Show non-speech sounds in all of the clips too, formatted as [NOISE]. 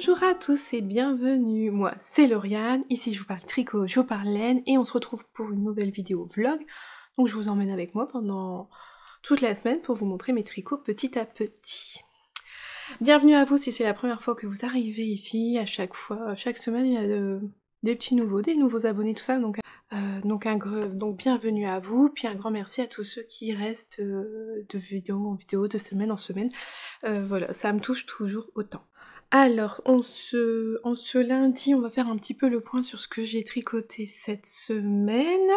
Bonjour à tous et bienvenue, moi c'est Lauriane, ici je vous parle tricot, je vous parle laine et on se retrouve pour une nouvelle vidéo vlog. Donc je vous emmène avec moi pendant toute la semaine pour vous montrer mes tricots petit à petit. Bienvenue à vous si c'est la première fois que vous arrivez ici, à chaque fois, chaque semaine il y a euh, des petits nouveaux, des nouveaux abonnés, tout ça. Donc, euh, donc, un, donc bienvenue à vous, puis un grand merci à tous ceux qui restent euh, de vidéo en vidéo, de semaine en semaine. voilà, ça me touche toujours autant. Alors, en ce, lundi, on va faire un petit peu le point sur ce que j'ai tricoté cette semaine,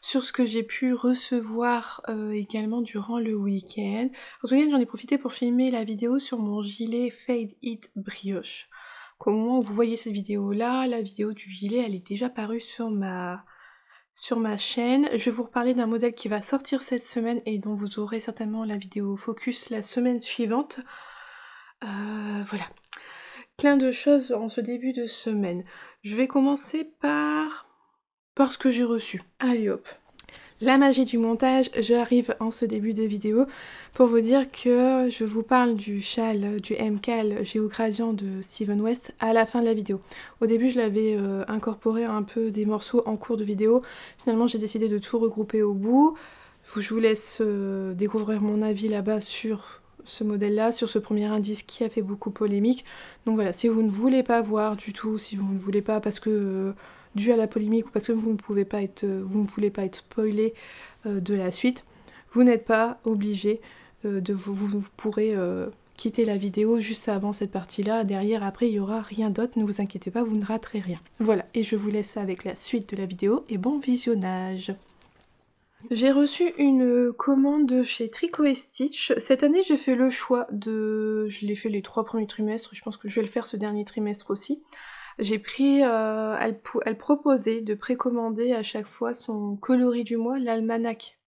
sur ce que j'ai pu recevoir euh, également durant le week-end. En ce week j'en ai profité pour filmer la vidéo sur mon gilet Fade It Brioche. Au moment où vous voyez cette vidéo-là, la vidéo du gilet, elle est déjà parue sur ma, chaîne. Je vais vous reparler d'un modèle qui va sortir cette semaine et dont vous aurez certainement la vidéo focus la semaine suivante. Euh, voilà plein de choses en ce début de semaine. Je vais commencer par, par ce que j'ai reçu. Allez hop la magie du montage, j'arrive en ce début de vidéo pour vous dire que je vous parle du châle, du MCAL géogradient de Steven West à la fin de la vidéo. Au début je l'avais euh, incorporé un peu des morceaux en cours de vidéo, finalement j'ai décidé de tout regrouper au bout. Je vous laisse euh, découvrir mon avis là-bas sur ce modèle-là sur ce premier indice qui a fait beaucoup polémique. Donc voilà, si vous ne voulez pas voir du tout, si vous ne voulez pas parce que euh, dû à la polémique ou parce que vous ne pouvez pas être, euh, vous ne voulez pas être spoilé euh, de la suite, vous n'êtes pas obligé de vous, vous pourrez quitter la vidéo juste avant cette partie-là. Derrière, après, il n'y aura rien d'autre. Ne vous inquiétez pas, vous ne raterez rien. Voilà, et je vous laisse avec la suite de la vidéo et bon visionnage. J'ai reçu une commande chez Tricot Stitch. Cette année, j'ai fait le choix de... Je l'ai fait les trois premiers trimestres, je pense que je vais le faire ce dernier trimestre aussi. J'ai pris... Euh, elle, proposait de précommander à chaque fois son coloris du mois, l'almanach.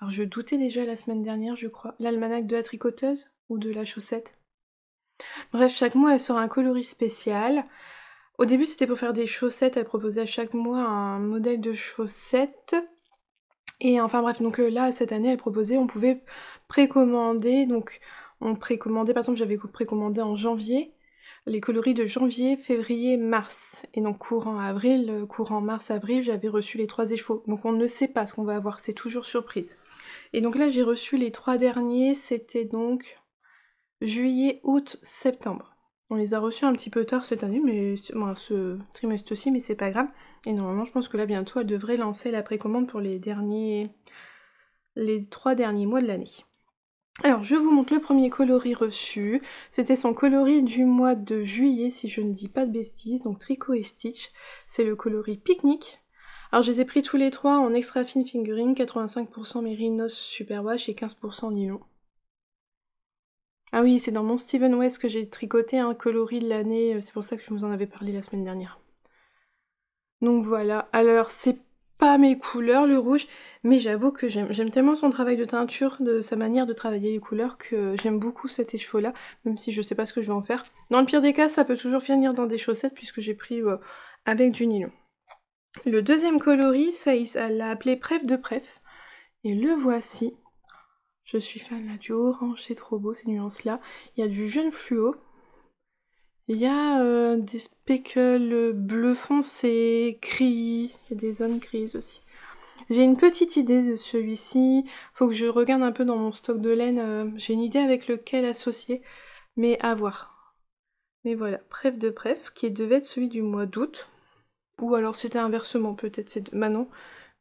Alors je doutais déjà la semaine dernière, je crois. L'almanach de la tricoteuse ou de la chaussette Bref, chaque mois, elle sort un coloris spécial. Au début, c'était pour faire des chaussettes. Elle proposait à chaque mois un modèle de chaussettes et enfin bref, donc euh, là, cette année, elle proposait, on pouvait précommander. Donc on précommandait, par exemple, j'avais précommandé en janvier les coloris de janvier, février, mars. Et donc courant avril, euh, courant mars-avril, j'avais reçu les trois échevaux. Donc on ne sait pas ce qu'on va avoir, c'est toujours surprise. Et donc là, j'ai reçu les trois derniers, c'était donc juillet, août, septembre. On les a reçus un petit peu tard cette année, mais ce trimestre aussi, mais c'est pas grave. Et normalement, je pense que là, bientôt, elle devrait lancer la précommande pour les derniers, les trois derniers mois de l'année. Alors, je vous montre le premier coloris reçu. C'était son coloris du mois de juillet, si je ne dis pas de bêtises. Donc, Tricot et Stitch. C'est le coloris pique-nique. Alors, je les ai pris tous les trois en extra fine fingering, 85% mérinos superwash et 15% nylon. Ah oui, c'est dans mon Steven West que j'ai tricoté un hein, coloris de l'année, euh, c'est pour ça que je vous en avais parlé la semaine dernière. Donc voilà, alors c'est pas mes couleurs le rouge, mais j'avoue que j'aime tellement son travail de teinture, de sa manière de travailler les couleurs, que j'aime beaucoup cet écheveau là, même si je sais pas ce que je vais en faire. Dans le pire des cas, ça peut toujours finir dans des chaussettes puisque j'ai pris euh, avec du nylon. Le deuxième coloris, ça, l'a appelé Pref de Pref, et le voici, je suis fan là du orange, c'est trop beau ces nuances là. Il y a du jeune fluo. Il y a euh, des speckles bleu foncé, gris, il y a des zones grises aussi. J'ai une petite idée de celui-ci. Faut que je regarde un peu dans mon stock de laine. Euh, j'ai une idée avec lequel associer, mais à voir. Mais voilà, bref de bref, qui devait être celui du mois d'août. Ou alors c'était inversement, peut-être c'est maintenant.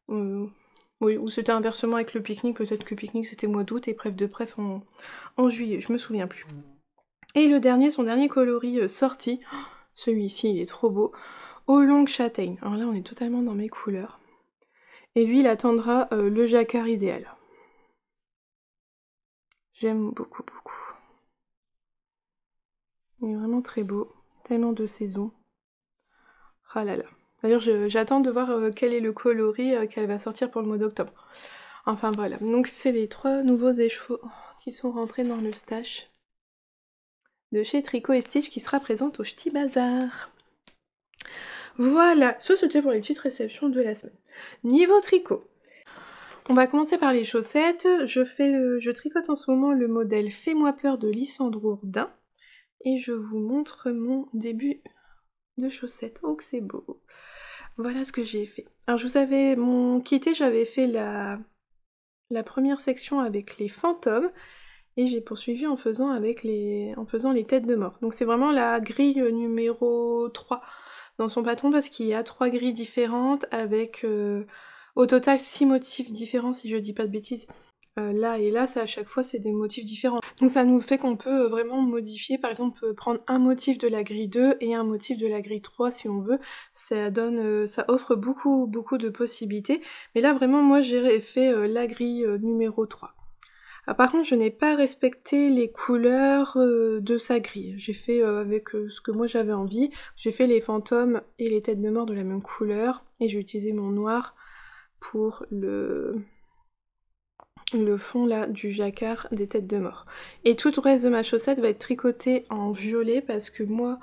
Hum, oui, ou c'était inversement avec le pique-nique, peut-être que pique-nique c'était mois d'août et pref de pref en, juillet, je me souviens plus. Et le dernier, son dernier coloris euh, sorti, [GASPS] celui-ci il est trop beau, au long châtaigne. Alors là on est totalement dans mes couleurs. Et lui il attendra euh, le jacquard idéal. J'aime beaucoup beaucoup. Il est vraiment très beau, tellement de saison. Ah là là. D'ailleurs, j'attends de voir euh, quel est le coloris euh, qu'elle va sortir pour le mois d'octobre. Enfin voilà, donc c'est les trois nouveaux échevaux qui sont rentrés dans le stash de chez Tricot et Stitch qui sera présente au Ch'ti Bazar. Voilà, ça c'était pour les petites réceptions de la semaine. Niveau tricot, on va commencer par les chaussettes. Je, tricote en ce moment le modèle Fais-moi peur de Lissandro et je vous montre mon début de chaussettes. Oh que c'est beau. Voilà ce que j'ai fait. Alors je vous avais mon quitté, j'avais fait la, la première section avec les fantômes et j'ai poursuivi en faisant avec les en faisant les têtes de mort. Donc c'est vraiment la grille numéro 3 dans son patron parce qu'il y a trois grilles différentes avec euh, au total 6 motifs différents si je dis pas de bêtises. Euh, là et là, ça à chaque fois c'est des motifs différents. Donc ça nous fait qu'on peut euh, vraiment modifier, par exemple prendre un motif de la grille 2 et un motif de la grille 3 si on veut. Ça donne, euh, ça offre beaucoup beaucoup de possibilités. Mais là vraiment moi j'ai fait la grille numéro 3. Ah, par contre, je n'ai pas respecté les couleurs de sa grille. J'ai fait avec ce que moi j'avais envie. J'ai fait les fantômes et les têtes de mort de la même couleur. Et j'ai utilisé mon noir pour le, le fond là du jacquard des têtes de mort. Et tout le reste de ma chaussette va être tricoté en violet parce que moi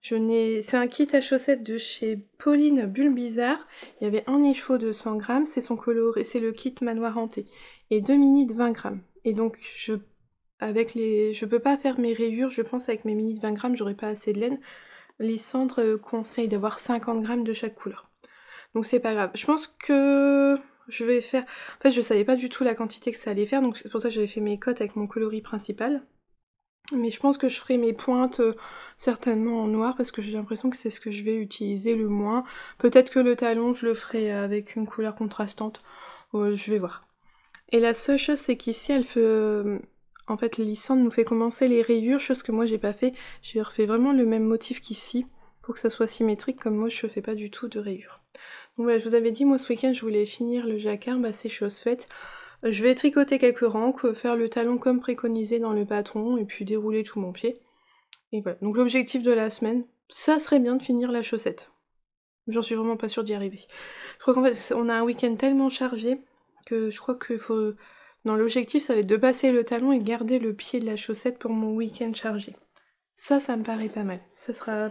je n'ai. C'est un kit à chaussettes de chez Pauline Bulbizarre. Il y avait un écheveau de 100 grammes, c'est son coloré, c'est le kit manoir hanté. Et deux mini de 20 grammes. Et donc je avec les. Je peux pas faire mes rayures, je pense avec mes mini de 20 grammes, j'aurais pas assez de laine. Les cendres conseille d'avoir 50 grammes de chaque couleur. Donc c'est pas grave. Je pense que je vais faire... En fait, je savais pas du tout la quantité que ça allait faire, donc c'est pour ça que j'avais fait mes cotes avec mon coloris principal. Mais je pense que je ferai mes pointes euh, certainement en noir parce que j'ai l'impression que c'est ce que je vais utiliser le moins. Peut-être que le talon, je le ferai euh, avec une couleur contrastante. Euh, je vais voir. Et la seule chose, c'est qu'ici, elle fait... en fait, lissante nous fait commencer les rayures, chose que moi, j'ai pas fait. J'ai refait vraiment le même motif qu'ici pour que ça soit symétrique, comme moi, je fais pas du tout de rayures. Donc voilà, bah, je vous avais dit, moi ce week-end je voulais finir le jacquard, bah c'est chose faite. Je vais tricoter quelques rangs, euh, faire le talon comme préconisé dans le patron, et puis dérouler tout mon pied. Et voilà, donc l'objectif de la semaine, ça serait bien de finir la chaussette. J'en suis vraiment pas sûre d'y arriver. Je crois qu'en fait, on a un week-end tellement chargé que je crois que faut... dans l'objectif, ça va être de passer le talon et garder le pied de la chaussette pour mon week-end chargé. Ça, ça me paraît pas mal. Ça sera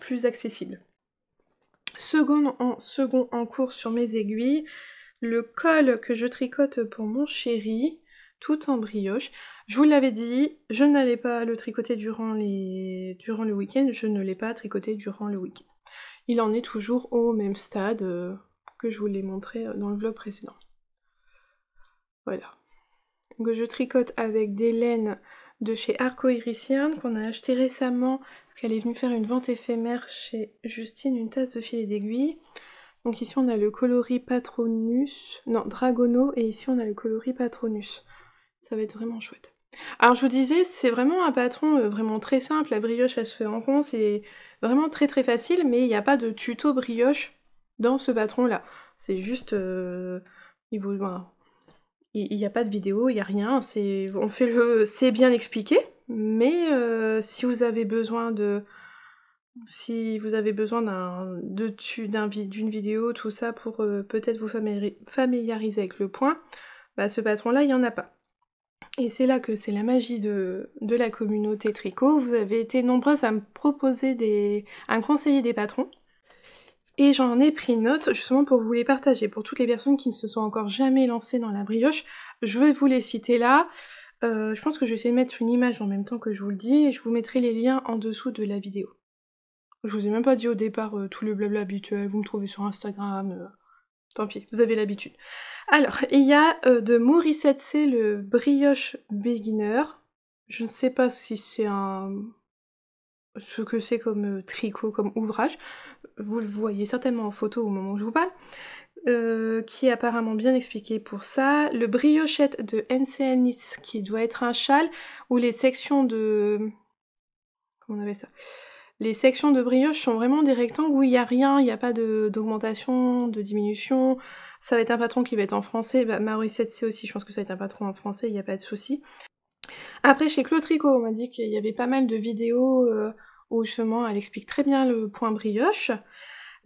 plus accessible. Second en, second en cours sur mes aiguilles, le col que je tricote pour mon chéri, tout en brioche. Je vous l'avais dit, je n'allais pas le tricoter durant, les... durant le week-end, je ne l'ai pas tricoté durant le week-end. Il en est toujours au même stade euh, que je vous l'ai montré euh, dans le vlog précédent. Voilà. Donc je tricote avec des laines de chez Arco Irisian qu'on a acheté récemment elle est venue faire une vente éphémère chez Justine, une tasse de filet d'aiguille. Donc ici on a le coloris Patronus, non, Dragono, et ici on a le coloris Patronus. Ça va être vraiment chouette. Alors je vous disais, c'est vraiment un patron euh, vraiment très simple, la brioche elle se fait en rond, c'est vraiment très très facile, mais il n'y a pas de tuto brioche dans ce patron là. C'est juste euh, Il n'y a pas de vidéo, il n'y a rien, on fait le c'est bien expliqué, mais euh, si vous avez besoin de si vous avez besoin d'un d'une vidéo, tout ça pour euh, peut-être vous familiariser avec le point, bah, ce patron-là, il n'y en a pas. Et c'est là que c'est la magie de, la communauté tricot. Vous avez été nombreuses à me proposer des, me conseiller des patrons. Et j'en ai pris note justement pour vous les partager. Pour toutes les personnes qui ne se sont encore jamais lancées dans la brioche, je vais vous les citer là. Euh, je pense que je vais essayer de mettre une image en même temps que je vous le dis et je vous mettrai les liens en dessous de la vidéo. Je vous ai même pas dit au départ euh, tout le blabla habituel, vous me trouvez sur Instagram, euh, tant pis, vous avez l'habitude. Alors, il y a de Maurice C le brioche beginner. Je ne sais pas si c'est un ce que c'est comme tricot, comme ouvrage. Vous le voyez certainement en photo au moment où je vous parle. Euh, qui est apparemment bien expliqué pour ça, le briochette de Nitz, qui doit être un châle, où les sections de... Comment on avait ça les sections de brioche sont vraiment des rectangles où il n'y a rien, il n'y a pas d'augmentation, de, diminution. Ça va être un patron qui va être en français. Bah, 7 c'est aussi, je pense que ça va être un patron en français, il n'y a pas de souci. Après, chez Claude Tricot, on m'a dit qu'il y avait pas mal de vidéos euh, où justement elle explique très bien le point brioche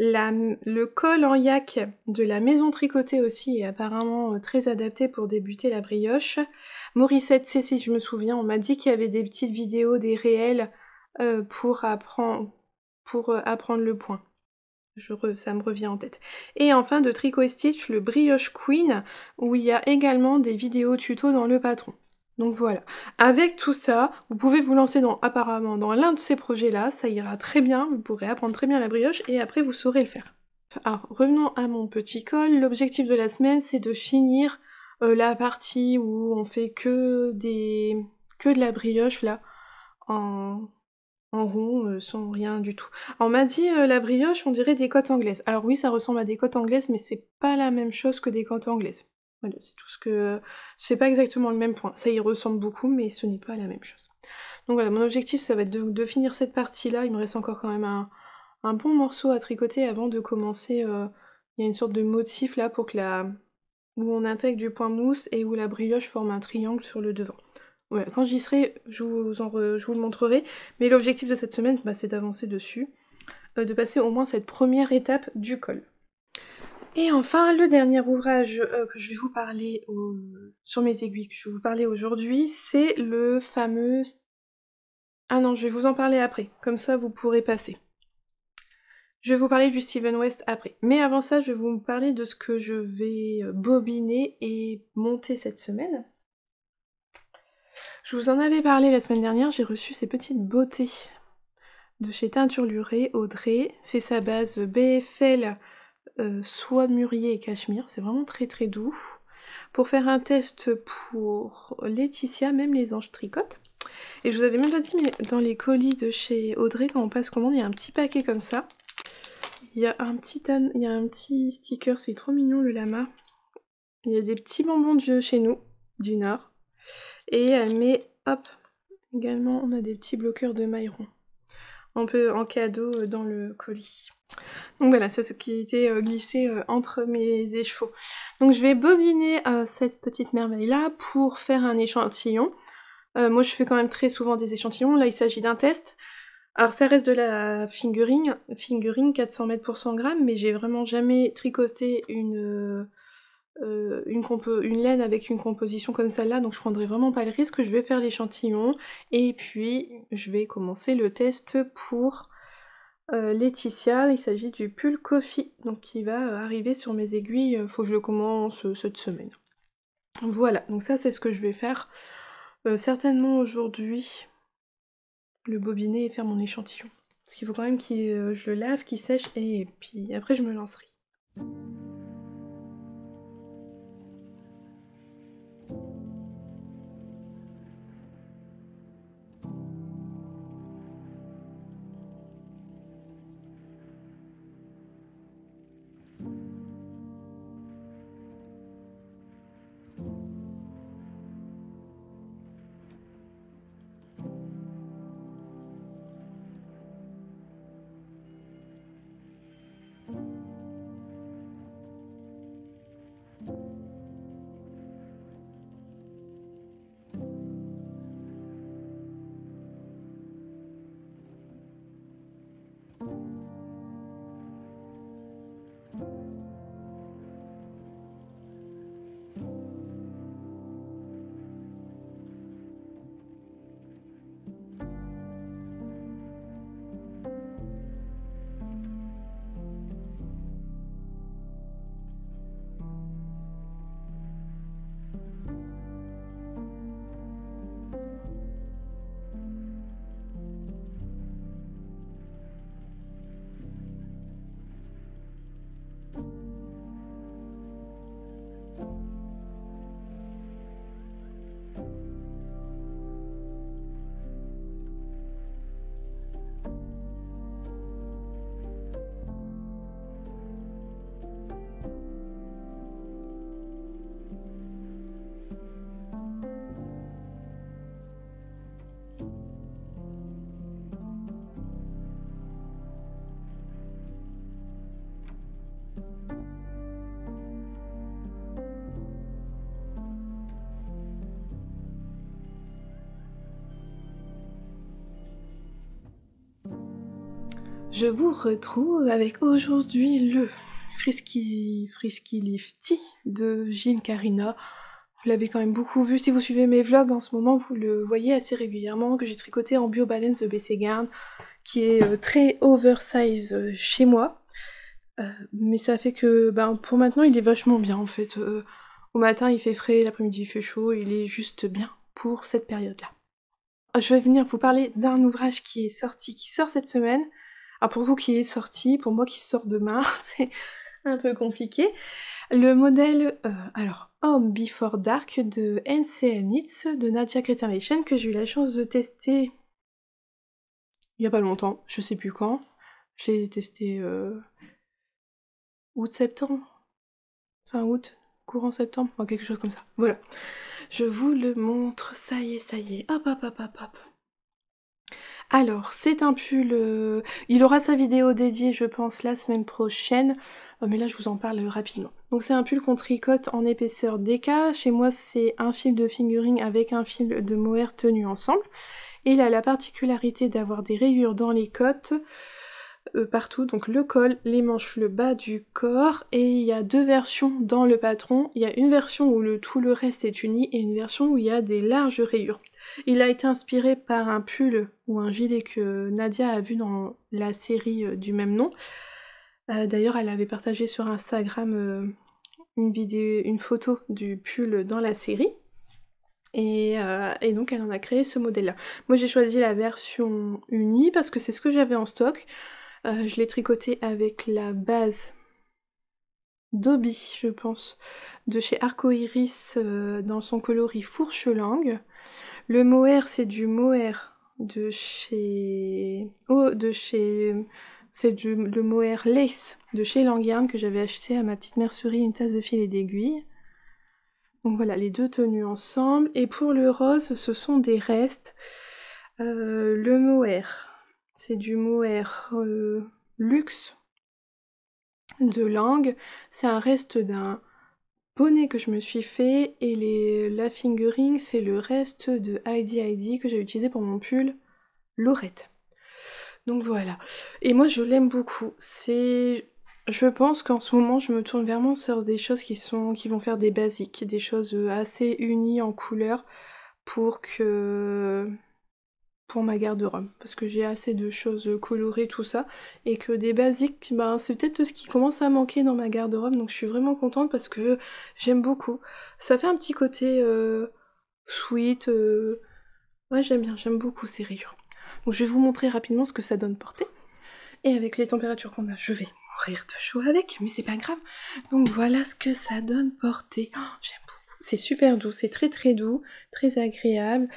le col en yak de la maison tricotée aussi est apparemment euh, très adapté pour débuter la brioche. Morissette, Cécile, si je me souviens, on m'a dit qu'il y avait des petites vidéos, des réels euh, pour, euh, apprendre, le point. ça me revient en tête. Et enfin de Tricot Stitch, le Brioche Queen, où il y a également des vidéos tuto dans le patron. Donc voilà. Avec tout ça, vous pouvez vous lancer dans apparemment dans l'un de ces projets-là, ça ira très bien, vous pourrez apprendre très bien la brioche et après vous saurez le faire. Alors revenons à mon petit col, l'objectif de la semaine c'est de finir euh, la partie où on fait que des que de la brioche là en rond, euh, sans rien du tout. on m'a dit euh, la brioche, on dirait des cotes anglaises. Alors oui, ça ressemble à des cotes anglaises, mais c'est pas la même chose que des côtes anglaises. Voilà, c'est tout ce que. C'est pas exactement le même point. Ça y ressemble beaucoup, mais ce n'est pas la même chose. Donc voilà, mon objectif, ça va être de, finir cette partie-là. Il me reste encore quand même un, bon morceau à tricoter avant de commencer. Euh, il y a une sorte de motif là pour que la. où on intègre du point mousse et où la brioche forme un triangle sur le devant. quand j'y serai, je vous, le montrerai. Mais l'objectif de cette semaine, bah, c'est d'avancer dessus, euh, de passer au moins cette première étape du col. Et enfin, le dernier ouvrage euh, que je vais vous parler sur mes aiguilles que je vais vous parler aujourd'hui, c'est le fameux... Ah non, je vais vous en parler après, comme ça vous pourrez passer. Je vais vous parler du Steven West après. Mais avant ça, je vais vous parler de ce que je vais euh, bobiner et monter cette semaine. Je vous en avais parlé la semaine dernière, j'ai reçu ces petites beautés de chez Teinture Lurée, Audrey. C'est sa base BFL euh, soie mûrier et cachemire, c'est vraiment très très doux. Pour faire un test pour Laetitia, même les anges tricotent. Et je vous avais même pas dit, mais dans les colis de chez Audrey, quand on passe commande, il y a un petit paquet comme ça. Il y a un petit, il y a un petit sticker, c'est trop mignon le lama. Il y a des petits bonbons de chez nous, du Nord. Et elle met, hop, également on a des petits bloqueurs de maillons. On peu en cadeau euh, dans le colis. Donc voilà, c'est ce qui était euh, glissé euh, entre mes échevaux. Donc je vais bobiner cette petite merveille-là pour faire un échantillon. moi je fais quand même très souvent des échantillons, là il s'agit d'un test. Alors ça reste de la fingering, fingering 400 mètres pour 100 grammes, mais j'ai vraiment jamais tricoté une, euh, une, laine avec une composition comme celle-là, donc je prendrai vraiment pas le risque, je vais faire l'échantillon et puis je vais commencer le test pour euh, Laetitia, il s'agit du pull Coffee, donc qui va euh, arriver sur mes aiguilles, faut que je le commence cette semaine. Voilà, donc ça c'est ce que je vais faire certainement aujourd'hui, le bobiner et faire mon échantillon. Parce qu'il faut quand même que je lave, qu'il sèche et puis après je me lancerai. Thank you. Je vous retrouve avec aujourd'hui le Frisky, Frisky Lifty de Gilles Carina. Vous l'avez quand même beaucoup vu, si vous suivez mes vlogs en ce moment, vous le voyez assez régulièrement, que j'ai tricoté en Bio Balance BC Garn, qui est euh, très oversize euh, chez moi. Euh, mais ça fait que ben, pour maintenant, il est vachement bien en fait. au matin, il fait frais, l'après-midi, il fait chaud, il est juste bien pour cette période-là. Je vais venir vous parler d'un ouvrage qui est sorti, qui sort cette semaine, ah, pour vous qui est sorti, pour moi qui sort demain, [LAUGHS] c'est un peu compliqué. Le modèle euh, alors Home Before Dark de NCN Nitz de Nadia Kreterlichen que j'ai eu la chance de tester il n'y a pas longtemps, je sais plus quand. Je l'ai testé euh, août-septembre, fin août, courant septembre, quelque chose comme ça. Voilà. Je vous le montre, ça y est, ça y est. Hop, hop, hop, hop, hop. Alors, c'est un pull, euh, il aura sa vidéo dédiée, je pense, la semaine prochaine, euh, mais là, je vous en parle rapidement. Donc, c'est un pull qu'on tricote en épaisseur DK. Chez moi, c'est un fil de fingering avec un fil de mohair tenu ensemble. Et il a la particularité d'avoir des rayures dans les côtes, euh, partout, donc le col, les manches, le bas du corps, et il y a deux versions dans le patron. Il y a une version où le, tout le reste est uni et une version où il y a des larges rayures. Il a été inspiré par un pull ou un gilet que Nadia a vu dans la série euh, du même nom. Euh, d'ailleurs, elle avait partagé sur Instagram une, vidéo, une photo du pull dans la série. Et, et, donc elle en a créé ce modèle-là. Moi j'ai choisi la version unie parce que c'est ce que j'avais en stock. Euh, je l'ai tricoté avec la base Dobby, je pense, de chez Arco Iris euh, dans son coloris fourche langue. Le mohair, c'est du mohair de chez. Oh, de chez. C'est du le mohair lace de chez Langarn que j'avais acheté à ma petite mercerie une tasse de fil et d'aiguille. Donc voilà, les deux tenues ensemble. Et pour le rose, ce sont des restes. Euh, le mohair, c'est du mot R, euh, luxe de langue. C'est un reste d'un bonnet que je me suis fait et les, la fingering, c'est le reste de Heidi Heidi que j'ai utilisé pour mon pull Lorette. Donc voilà. Et moi je l'aime beaucoup. C'est je pense qu'en ce moment, je me tourne vraiment sur des choses qui, sont, qui vont faire des basiques, des choses assez unies en couleur pour que pour ma garde-robe parce que j'ai assez de choses colorées tout ça et que des basiques ben c'est peut-être ce qui commence à manquer dans ma garde-robe donc je suis vraiment contente parce que j'aime beaucoup ça fait un petit côté euh, sweet euh, ouais j'aime bien j'aime beaucoup ces rayures donc je vais vous montrer rapidement ce que ça donne portée et avec les températures qu'on a je vais mourir de chaud avec mais c'est pas grave donc voilà ce que ça donne portée oh, j'aime beaucoup c'est super doux c'est très très doux très agréable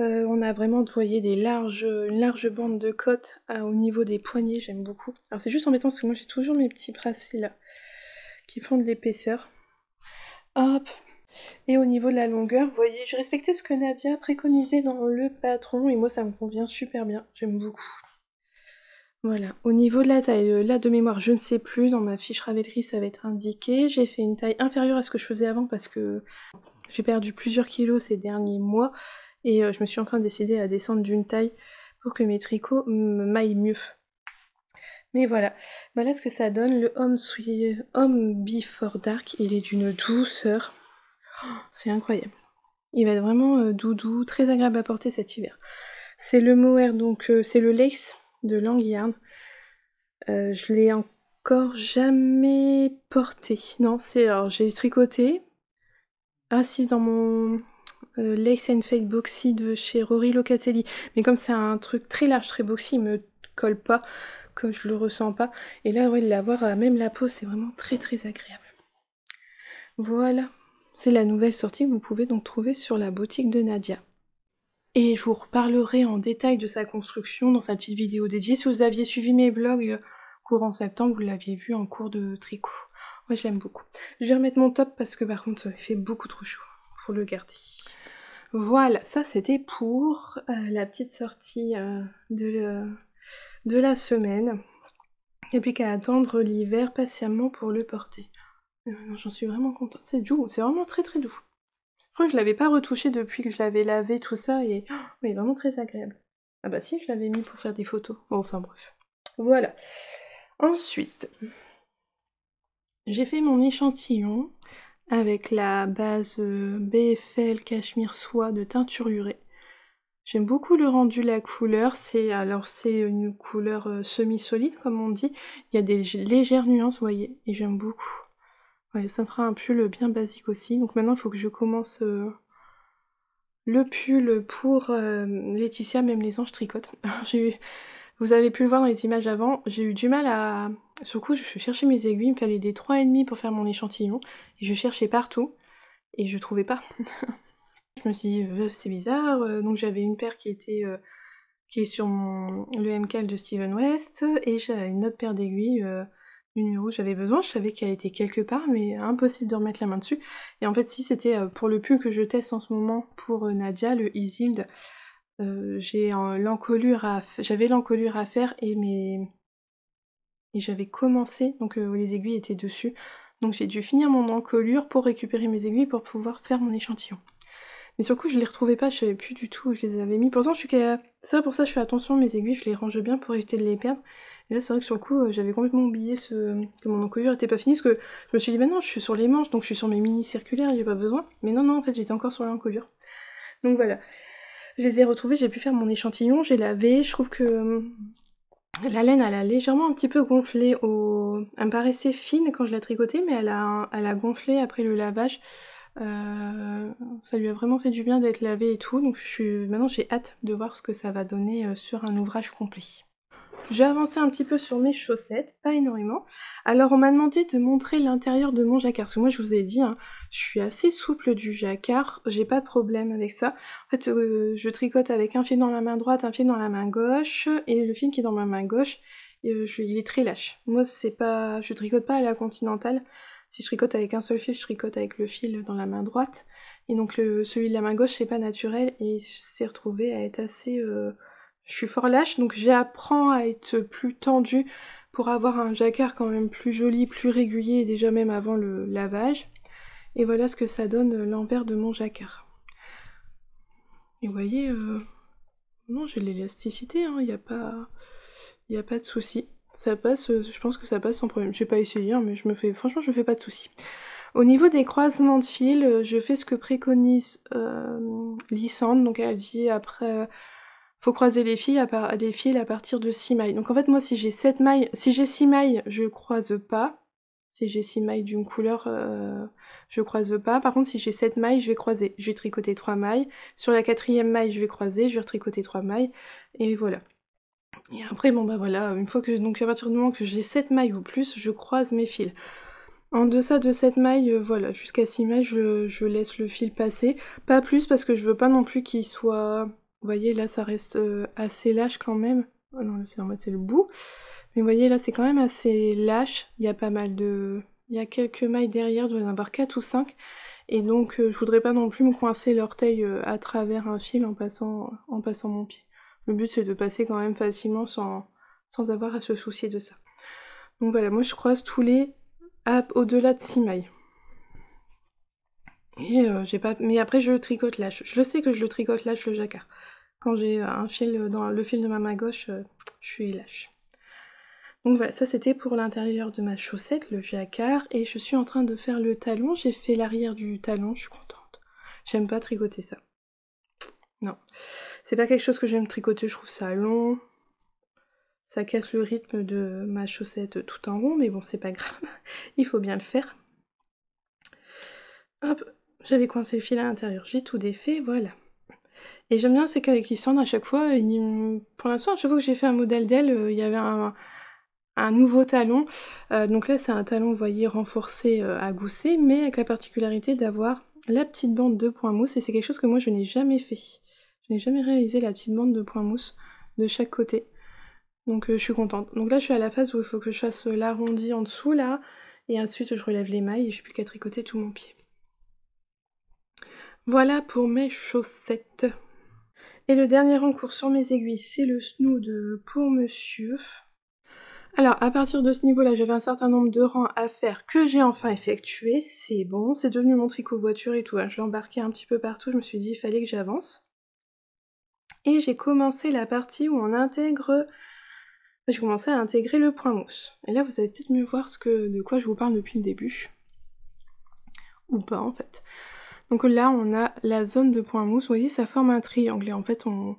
euh, on a vraiment, vous voyez, des larges, une large bande de côtes euh, au niveau des poignets, j'aime beaucoup. Alors c'est juste embêtant parce que moi j'ai toujours mes petits bracelets là, qui font de l'épaisseur. Hop Et au niveau de la longueur, vous voyez, j'ai respecté ce que Nadia préconisait dans le patron, et moi ça me convient super bien, j'aime beaucoup. Voilà, au niveau de la taille, euh, là de mémoire, je ne sais plus, dans ma fiche Ravelry ça va être indiqué. J'ai fait une taille inférieure à ce que je faisais avant parce que j'ai perdu plusieurs kilos ces derniers mois et euh, je me suis enfin décidée à descendre d'une taille pour que mes tricots me maillent mieux. Mais voilà, voilà bah ce que ça donne. Le Homme, Homme Before Dark, il est d'une douceur. Oh, c'est incroyable. Il va être vraiment euh, doudou, très agréable à porter cet hiver. C'est le mohair, donc euh, c'est le lace de Languillard. je l'ai encore jamais porté. Non, c'est alors j'ai tricoté assise dans mon euh, lace and Fake Boxy de chez Rory Locatelli. Mais comme c'est un truc très large, très boxy, il me colle pas, comme je le ressens pas. Et là, ouais, de l'avoir à euh, même la peau, c'est vraiment très très agréable. Voilà, c'est la nouvelle sortie que vous pouvez donc trouver sur la boutique de Nadia. Et je vous reparlerai en détail de sa construction dans sa petite vidéo dédiée. Si vous aviez suivi mes blogs euh, courant septembre, vous l'aviez vu en cours de tricot. Moi, je l'aime beaucoup. Je vais remettre mon top parce que par contre, il fait beaucoup trop chaud pour le garder. Voilà, ça c'était pour euh, la petite sortie euh, euh, de, la semaine. Et puis qu'à attendre l'hiver patiemment pour le porter. J'en suis vraiment contente. C'est doux, c'est vraiment très très doux. Je crois que je l'avais pas retouché depuis que je l'avais lavé, tout ça, et oh, il est vraiment très agréable. Ah bah si, je l'avais mis pour faire des photos. Bon, enfin bref. Voilà. Ensuite, j'ai fait mon échantillon avec la base euh, BFL Cachemire Soie de urée J'aime beaucoup le rendu, la couleur, c'est alors c'est une couleur euh, semi-solide comme on dit, il y a des légères nuances, vous voyez, et j'aime beaucoup. ça me fera un pull bien basique aussi. Donc maintenant, il faut que je commence euh, le pull pour Laetitia, même les anges tricotent. [LAUGHS] J'ai vous avez pu le voir dans les images avant, j'ai eu du mal à... ce coup, je cherchais mes aiguilles, il me fallait des 3,5 pour faire mon échantillon. Et je cherchais partout, et je trouvais pas. [LAUGHS] je me suis dit, euh, c'est bizarre. Euh, donc j'avais une paire qui était... Euh, qui est sur le MKL de Steven West, et j'avais une autre paire d'aiguilles, numéro où j'avais besoin, je savais qu'elle était quelque part, mais impossible de remettre la main dessus. Et en fait, si c'était pour le pull que je teste en ce moment pour Nadia, le Isild, euh, j'ai l'encolure j'avais l'encolure à faire et mes et j'avais commencé donc euh, les aiguilles étaient dessus donc j'ai dû finir mon encolure pour récupérer mes aiguilles pour pouvoir faire mon échantillon mais sur le coup je les retrouvais pas je savais plus du tout où je les avais mis pourtant je suis ça pour ça je fais attention mes aiguilles je les range bien pour éviter de les perdre et là c'est vrai que sur le coup euh, j'avais complètement oublié ce... que mon encolure était pas finie parce que je me suis dit bah non je suis sur les manches donc je suis sur mes mini circulaires j'ai pas besoin mais non non en fait j'étais encore sur l'encolure donc voilà je les ai retrouvés, j'ai pu faire mon échantillon, j'ai lavé, je trouve que euh, la laine elle a légèrement un petit peu gonflé au... Elle me paraissait fine quand je l'ai tricotée mais elle a, gonflé après le lavage. Euh, ça lui a vraiment fait du bien d'être lavé et tout, donc maintenant j'ai hâte de voir ce que ça va donner euh, sur un ouvrage complet. J'ai avancé un petit peu sur mes chaussettes, pas énormément. Alors on m'a demandé de montrer l'intérieur de mon jacquard, parce que moi je vous ai dit, hein, je suis assez souple du jacquard, j'ai pas de problème avec ça. En fait, euh, je tricote avec un fil dans la main droite, un fil dans la main gauche, et le fil qui est dans ma main gauche, euh, il est très lâche. Moi c'est pas, je tricote pas à la continentale. Si je tricote avec un seul fil, je tricote avec le fil dans la main droite. Et donc celui de la main gauche, c'est pas naturel et s'est retrouvé à être assez... Euh, je suis fort lâche, donc j'apprends à être plus tendue pour avoir un jacquard quand même plus joli, plus régulier, déjà même avant le lavage. Et voilà ce que ça donne euh, l'envers de mon jacquard. Et vous voyez, euh, non, j'ai l'élasticité, il hein, n'y a, pas, a pas de souci. Ça passe, euh, je pense que ça passe sans problème. J'ai pas essayé, hein, mais je me fais, franchement, je fais pas de souci. Au niveau des croisements de fils, je fais ce que préconise euh, Donc elle dit après faut croiser les fils à, à partir de 6 mailles. Donc en fait, moi, si j'ai 7 mailles, si j'ai 6 mailles, je croise pas. Si j'ai 6 mailles d'une couleur, euh, je croise pas. Par contre, si j'ai 7 mailles, je vais croiser. Je vais tricoter 3 mailles. Sur la quatrième maille, je vais croiser, je vais tricoter 3 mailles. Et voilà. Et après, bon bah voilà, une fois que donc à partir du moment que j'ai 7 mailles ou plus, je croise mes fils. En deçà de 7 mailles, euh, voilà, jusqu'à 6 mailles, je, je, laisse le fil passer. Pas plus parce que je veux pas non plus qu'il soit vous voyez, là, ça reste euh, assez lâche quand même. Oh non, c'est c'est le bout. Mais vous voyez, là, c'est quand même assez lâche. Il y a pas mal de... Il y a quelques mailles derrière, je dois en avoir 4 ou 5. Et donc, euh, je voudrais pas non plus me coincer l'orteil euh, à travers un fil en passant, en passant mon pied. Le but, c'est de passer quand même facilement sans, avoir à se soucier de ça. Donc voilà, moi, je croise tous les au-delà de 6 mailles. Et j'ai pas... Mais après, je le tricote lâche. Je le sais que je le tricote lâche, le jacquard. Quand j'ai un fil dans le fil de ma main gauche, euh, je suis lâche. Donc voilà, ça c'était pour l'intérieur de ma chaussette, le jacquard, et je suis en train de faire le talon, j'ai fait l'arrière du talon, je suis contente. J'aime pas tricoter ça. Non. C'est pas quelque chose que j'aime tricoter, je trouve ça long. Ça casse le rythme de ma chaussette tout en rond, mais bon, c'est pas grave. [LAUGHS] Il faut bien le faire. Hop, j'avais coincé le fil à l'intérieur, j'ai tout défait, voilà. Et j'aime bien, c'est qu'avec Lissandre, à chaque fois, pour l'instant, je vois que j'ai fait un modèle d'elle, euh, il y avait un, nouveau talon. Euh, donc là, c'est un talon, vous voyez, renforcé euh, à gousser mais avec la particularité d'avoir la petite bande de points mousse. Et c'est quelque chose que moi, je n'ai jamais fait. Je n'ai jamais réalisé la petite bande de points mousse de chaque côté. Donc je suis contente. Donc là, je suis à la phase où il faut que je fasse l'arrondi en dessous, là. Et ensuite, je relève les mailles et je n'ai plus qu'à tricoter tout mon pied. Voilà pour mes chaussettes. Et le dernier rang court sur mes aiguilles, c'est le snood pour monsieur. Alors, à partir de ce niveau-là, j'avais un certain nombre de rangs à faire que j'ai enfin effectué. C'est bon, c'est devenu mon tricot voiture et tout. Hein. Je l'embarquais un petit peu partout, je me suis dit, il fallait que j'avance. Et j'ai commencé la partie où on intègre... J'ai commencé à intégrer le point mousse. Et là, vous allez peut-être mieux voir ce de quoi je vous parle depuis le début. Ou pas, en fait. Donc là, on a la zone de point mousse. Vous voyez, ça forme un triangle. Et en fait, on...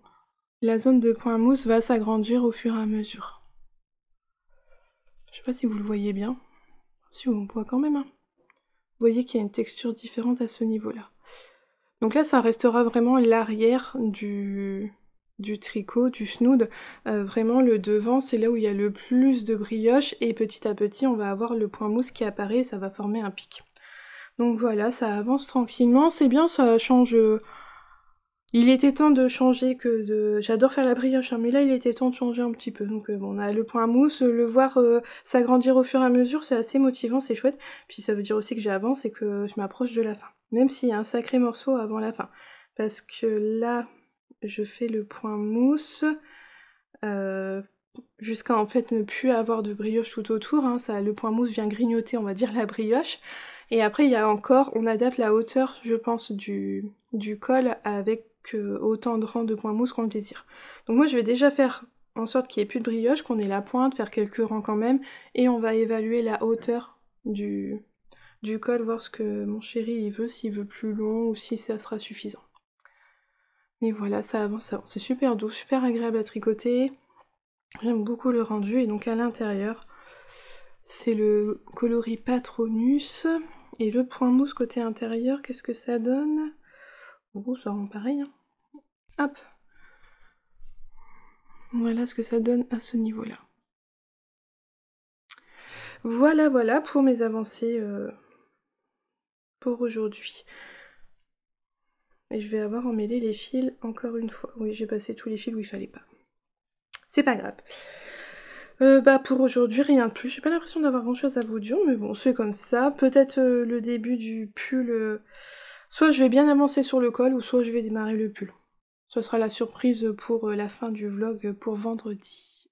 la zone de point mousse va s'agrandir au fur et à mesure. Je ne sais pas si vous le voyez bien. Si on voit quand même. Hein. Vous voyez qu'il y a une texture différente à ce niveau-là. Donc là, ça restera vraiment l'arrière du, du tricot, du snood. Euh, vraiment, le devant, c'est là où il y a le plus de brioche. Et petit à petit, on va avoir le point mousse qui apparaît et ça va former un pic. Donc voilà, ça avance tranquillement. C'est bien, ça change. Euh, il était temps de changer que de. J'adore faire la brioche, hein, mais là il était temps de changer un petit peu. Donc euh, on a le point mousse, le voir euh, s'agrandir au fur et à mesure, c'est assez motivant, c'est chouette. Puis ça veut dire aussi que j'avance et que je m'approche de la fin. Même s'il y a un sacré morceau avant la fin. Parce que là, je fais le point mousse. jusqu'à en fait ne plus avoir de brioche tout autour. Hein. ça, le point mousse vient grignoter, on va dire, la brioche. Et après, il y a encore, on adapte la hauteur, je pense, du, col avec euh, autant de rangs de points mousse qu'on le désire. Donc moi, je vais déjà faire en sorte qu'il n'y ait plus de brioche, qu'on ait la pointe, faire quelques rangs quand même, et on va évaluer la hauteur du, col, voir ce que mon chéri il veut, s'il veut plus long ou si ça sera suffisant. Mais voilà, ça avance, ça avance. C'est super doux, super agréable à tricoter. J'aime beaucoup le rendu, et donc à l'intérieur, c'est le coloris Patronus. Et le point mousse côté intérieur, qu'est-ce que ça donne Oh, ça rend pareil. Hein. Hop Voilà ce que ça donne à ce niveau-là. Voilà, voilà pour mes avancées euh, pour aujourd'hui. Et je vais avoir emmêlé les fils encore une fois. Oui, j'ai passé tous les fils où il fallait pas. C'est pas grave. Euh, bah pour aujourd'hui rien de plus, j'ai pas l'impression d'avoir grand chose à vous dire, mais bon c'est comme ça. Peut-être euh, le début du pull, euh, soit je vais bien avancer sur le col, ou soit je vais démarrer le pull. Ce sera la surprise pour la fin du vlog pour vendredi.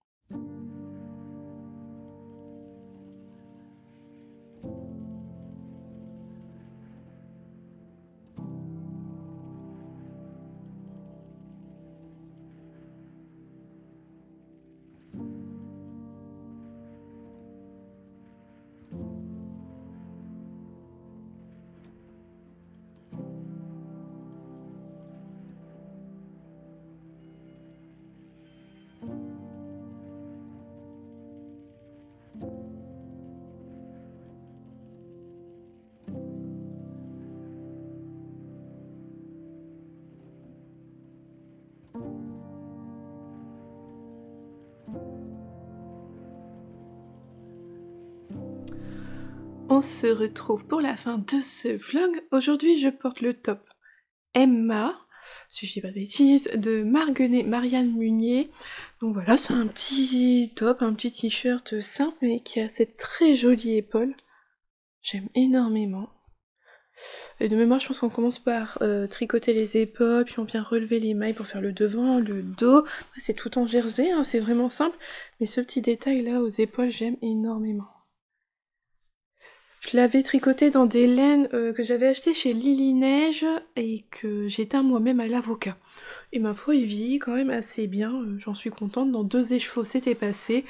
se retrouve pour la fin de ce vlog. Aujourd'hui, je porte le top Emma, si je dis pas de bêtises, de Marguenet Marianne Munier. Donc voilà, c'est un petit top, un petit t-shirt simple, mais qui a cette très jolie épaule. J'aime énormément. Et de mémoire, je pense qu'on commence par euh, tricoter les épaules, puis on vient relever les mailles pour faire le devant, le dos. C'est tout en jersey, hein, c'est vraiment simple. Mais ce petit détail là aux épaules, j'aime énormément. Je l'avais tricoté dans des laines euh, que j'avais achetées chez Lily Neige et que j'éteins moi-même à l'avocat. Et ma foi, il vieillit quand même assez bien, euh, j'en suis contente. Dans deux échevaux, c'était passé.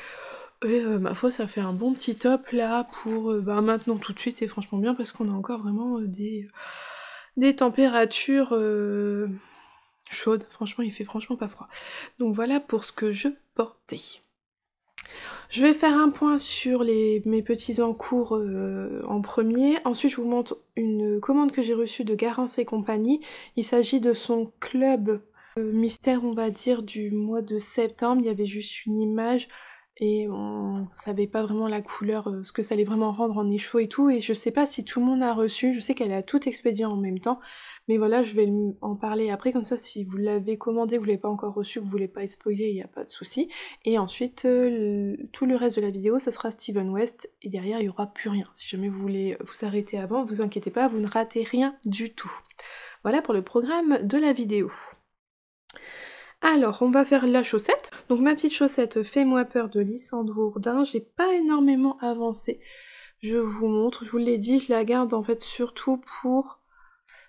Et euh, ma foi, ça fait un bon petit top là pour bah, maintenant tout de suite, c'est franchement bien parce qu'on a encore vraiment des, des températures chaudes. Franchement, il fait franchement pas froid. Donc voilà pour ce que je portais. Je vais faire un point sur les, mes petits encours euh, en premier. Ensuite, je vous montre une commande que j'ai reçue de Garance et compagnie. Il s'agit de son club euh, mystère, on va dire, du mois de septembre. Il y avait juste une image et on savait pas vraiment la couleur, euh, ce que ça allait vraiment rendre en écho et tout. Et je sais pas si tout le monde a reçu, je sais qu'elle a tout expédié en même temps, mais voilà, je vais en parler après, comme ça si vous l'avez commandé, vous ne l'avez pas encore reçu, vous ne voulez pas spoiler, il n'y a pas de souci. Et ensuite, euh, tout le reste de la vidéo, ça sera Steven West, et derrière, il n'y aura plus rien. Si jamais vous voulez vous arrêter avant, vous inquiétez pas, vous ne ratez rien du tout. Voilà pour le programme de la vidéo. Alors, on va faire la chaussette. Donc ma petite chaussette Fais-moi peur de Lissandro Je j'ai pas énormément avancé. Je vous montre, je vous l'ai dit, je la garde en fait surtout pour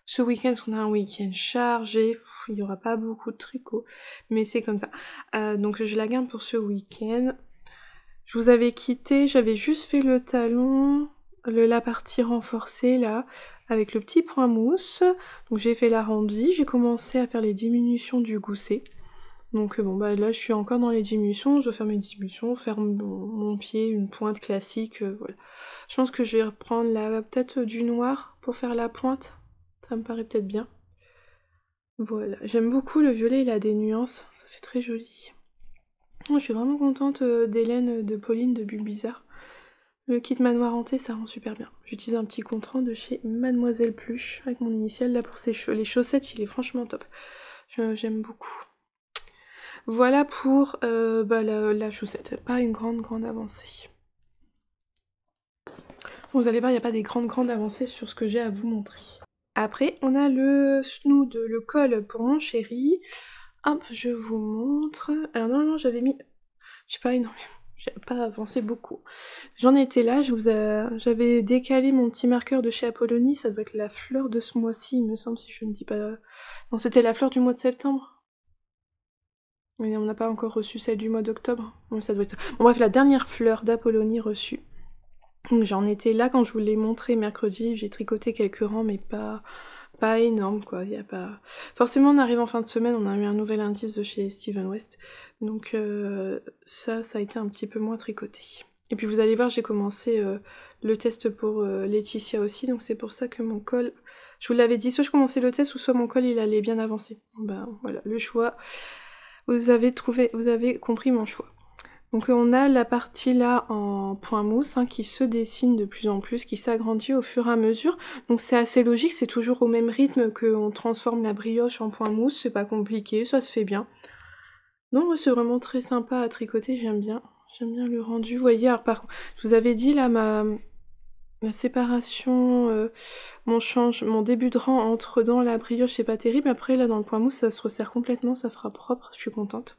ce week-end, on a un week-end chargé. Il n'y aura pas beaucoup de tricot, mais c'est comme ça. Euh, donc je la garde pour ce week-end. Je vous avais quitté, j'avais juste fait le talon, la partie renforcée là, avec le petit point mousse. Donc j'ai fait l'arrondi, j'ai commencé à faire les diminutions du gousset. Donc bon bah là je suis encore dans les diminutions, je vais faire mes diminutions, faire mon, pied, une pointe classique, euh, voilà. Je pense que je vais reprendre la peut-être du noir pour faire la pointe. Ça me paraît peut-être bien. Voilà, j'aime beaucoup le violet, il a des nuances, ça fait très joli. Oh, je suis vraiment contente euh, d'Hélène, de Pauline, de Bulle Bizarre. Le kit manoir hanté, ça rend super bien. J'utilise un petit contraint de chez Mademoiselle Pluche avec mon initiale là pour ses les chaussettes, il est franchement top. J'aime beaucoup. Voilà pour euh, bah, la, chaussette. Pas une grande, grande avancée. vous allez voir, il n'y a pas des grandes, grandes avancées sur ce que j'ai à vous montrer. Après, on a le snood, le col pour mon chéri. Hop, je vous montre. Alors non, non, j'avais mis... Je sais pas énormément. [LAUGHS] J'ai pas avancé beaucoup. J'en étais là, j'avais décalé mon petit marqueur de chez Apollonie, ça doit être la fleur de ce mois-ci, il me semble, si je ne dis pas... Non, c'était la fleur du mois de septembre. Mais on n'a pas encore reçu celle du mois d'octobre. Bon, ça doit être ça. Bon, bref, la dernière fleur d'Apollonie reçue. J'en étais là quand je vous l'ai montré mercredi, j'ai tricoté quelques rangs mais pas, pas énorme quoi. Y a pas... Forcément on arrive en fin de semaine, on a eu un nouvel indice de chez Steven West, donc euh, ça ça a été un petit peu moins tricoté. Et puis vous allez voir j'ai commencé euh, le test pour euh, Laetitia aussi, donc c'est pour ça que mon col, je vous l'avais dit, soit je commençais le test ou soit mon col il allait bien avancer. Ben voilà, le choix, vous avez trouvé, vous avez compris mon choix. Donc euh, on a la partie là en point mousse hein, qui se dessine de plus en plus, qui s'agrandit au fur et à mesure. Donc c'est assez logique, c'est toujours au même rythme qu'on transforme la brioche en point mousse, c'est pas compliqué, ça se fait bien. Donc c'est vraiment très sympa à tricoter, j'aime bien. J'aime bien le rendu. Vous voyez, alors par contre, je vous avais dit là ma, séparation, euh, mon change, mon début de rang entre dans la brioche, c'est pas terrible. Après là dans le point mousse, ça se resserre complètement, ça fera propre, je suis contente.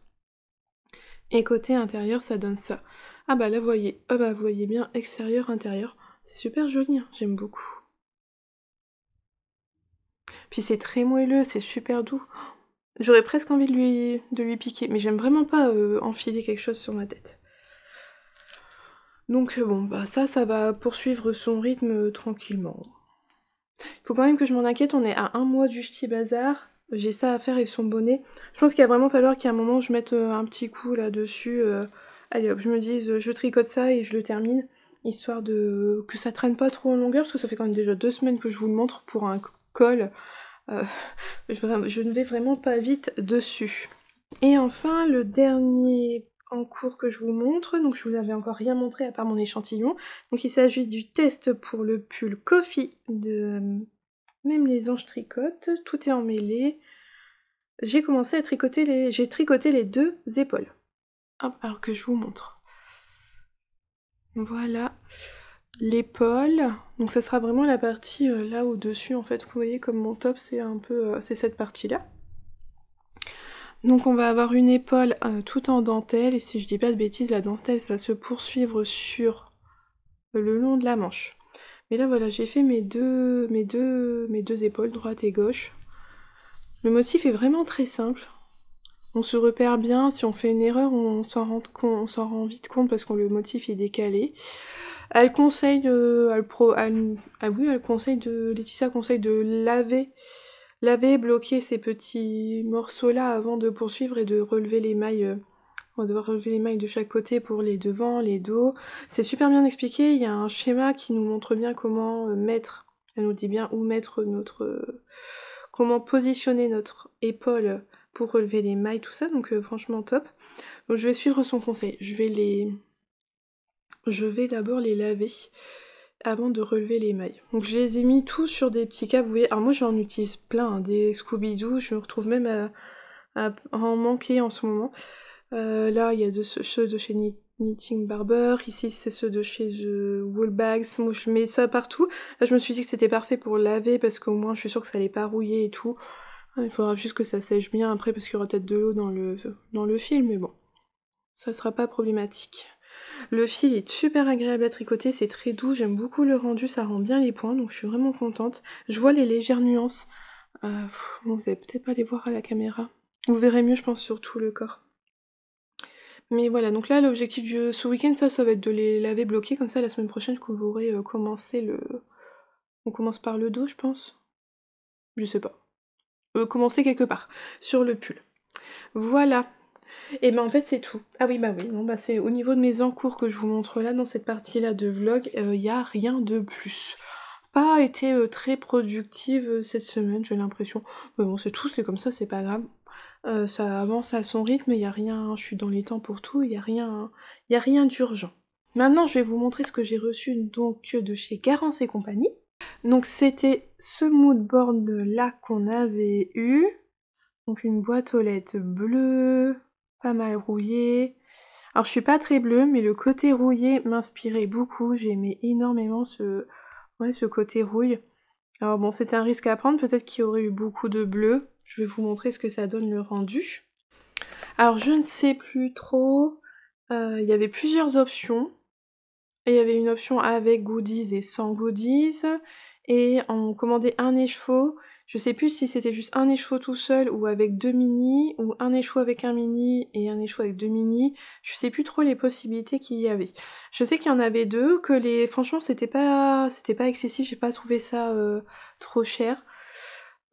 Et côté intérieur, ça donne ça. Ah bah là, voyez, ah bah, voyez bien, extérieur, intérieur. C'est super joli, hein. j'aime beaucoup. Puis c'est très moelleux, c'est super doux. J'aurais presque envie de lui, de lui piquer, mais j'aime vraiment pas euh, enfiler quelque chose sur ma tête. Donc euh, bon, bah ça, ça va poursuivre son rythme euh, tranquillement. Il faut quand même que je m'en inquiète, on est à un mois du ch'ti bazar j'ai ça à faire et son bonnet. Je pense qu'il va vraiment falloir qu'à un moment je mette euh, un petit coup là-dessus. Euh, allez hop, je me dise, euh, je tricote ça et je le termine, histoire de que ça traîne pas trop en longueur, parce que ça fait quand même déjà deux semaines que je vous le montre pour un col. [LAUGHS] je, ne vais vraiment pas vite dessus. Et enfin, le dernier en cours que je vous montre, donc je vous avais encore rien montré à part mon échantillon. Donc il s'agit du test pour le pull Coffee de même les anges tricotent, tout est emmêlé. J'ai commencé à tricoter les... J'ai tricoté les deux épaules. alors que je vous montre. Voilà l'épaule. Donc ça sera vraiment la partie euh, là au-dessus en fait. Vous voyez comme mon top c'est un peu... Euh, c'est cette partie là. Donc on va avoir une épaule euh, tout en dentelle. Et si je dis pas de bêtises, la dentelle ça va se poursuivre sur le long de la manche. Mais là voilà, j'ai fait mes deux, mes, deux, mes deux épaules, droite et gauche. Le motif est vraiment très simple. On se repère bien, si on fait une erreur, on s'en rend, vite compte parce que le motif est décalé. Elle conseille, euh, pro, ah oui, elle conseille de, Laetitia conseille de laver, laver, bloquer ces petits morceaux-là avant de poursuivre et de relever les mailles euh, on va devoir relever les mailles de chaque côté pour les devants, les dos. C'est super bien expliqué, il y a un schéma qui nous montre bien comment euh, mettre, elle nous dit bien où mettre notre... Euh, comment positionner notre épaule pour relever les mailles, tout ça, donc euh, franchement top. Donc je vais suivre son conseil, je vais les... Je vais d'abord les laver avant de relever les mailles. Donc je les ai mis tous sur des petits câbles, vous voyez, alors moi j'en utilise plein, hein, des Scooby-Doo, je me retrouve même à, en manquer en ce moment. Euh, là, il y a ceux de chez Knitting Barber. Ici, c'est ceux de chez euh, Woolbags. Moi, je mets ça partout. Là, je me suis dit que c'était parfait pour laver parce qu'au moins, je suis sûre que ça allait pas rouiller et tout. Euh, il faudra juste que ça sèche bien après parce qu'il y aura peut-être de l'eau dans le, dans le fil, mais bon, ça sera pas problématique. Le fil est super agréable à tricoter, c'est très doux, j'aime beaucoup le rendu, ça rend bien les points, donc je suis vraiment contente. Je vois les légères nuances. vous allez peut-être pas les voir à la caméra. Vous verrez mieux, je pense, sur tout le corps. Mais voilà, donc là, l'objectif du ce week-end, ça, ça va être de les laver bloqués, comme ça, la semaine prochaine, que vous aurez euh, commencé le... On commence par le dos, je pense. Je sais pas. Euh, commencer quelque part, sur le pull. Voilà. Et eh ben en fait c'est tout. Ah oui bah oui, bah, c'est au niveau de mes encours que je vous montre là dans cette partie là de vlog, il euh, n'y a rien de plus. Pas été euh, très productive cette semaine, j'ai l'impression. Mais bon c'est tout, c'est comme ça, c'est pas grave. Euh, ça avance à son rythme, il n'y a rien, je suis dans les temps pour tout, il n'y a rien, a rien d'urgent. Maintenant, je vais vous montrer ce que j'ai reçu donc de chez Garance et compagnie. Donc c'était ce mood board là qu'on avait eu. Donc une boîte aux lettres bleue, pas mal rouillée. Alors je suis pas très bleue, mais le côté rouillé m'inspirait beaucoup. J'aimais énormément ce, ce côté rouille. Alors bon, c'était un risque à prendre, peut-être qu'il y aurait eu beaucoup de bleu. Je vais vous montrer ce que ça donne le rendu. Alors je ne sais plus trop. Euh, il y avait plusieurs options. il y avait une option avec goodies et sans goodies. Et on commandait un écheveau. Je sais plus si c'était juste un écheveau tout seul ou avec deux mini, ou un écheveau avec un mini et un écheveau avec deux mini. Je sais plus trop les possibilités qu'il y avait. Je sais qu'il y en avait deux, que les. Franchement, c'était pas. C'était pas excessif, j'ai pas trouvé ça euh, trop cher.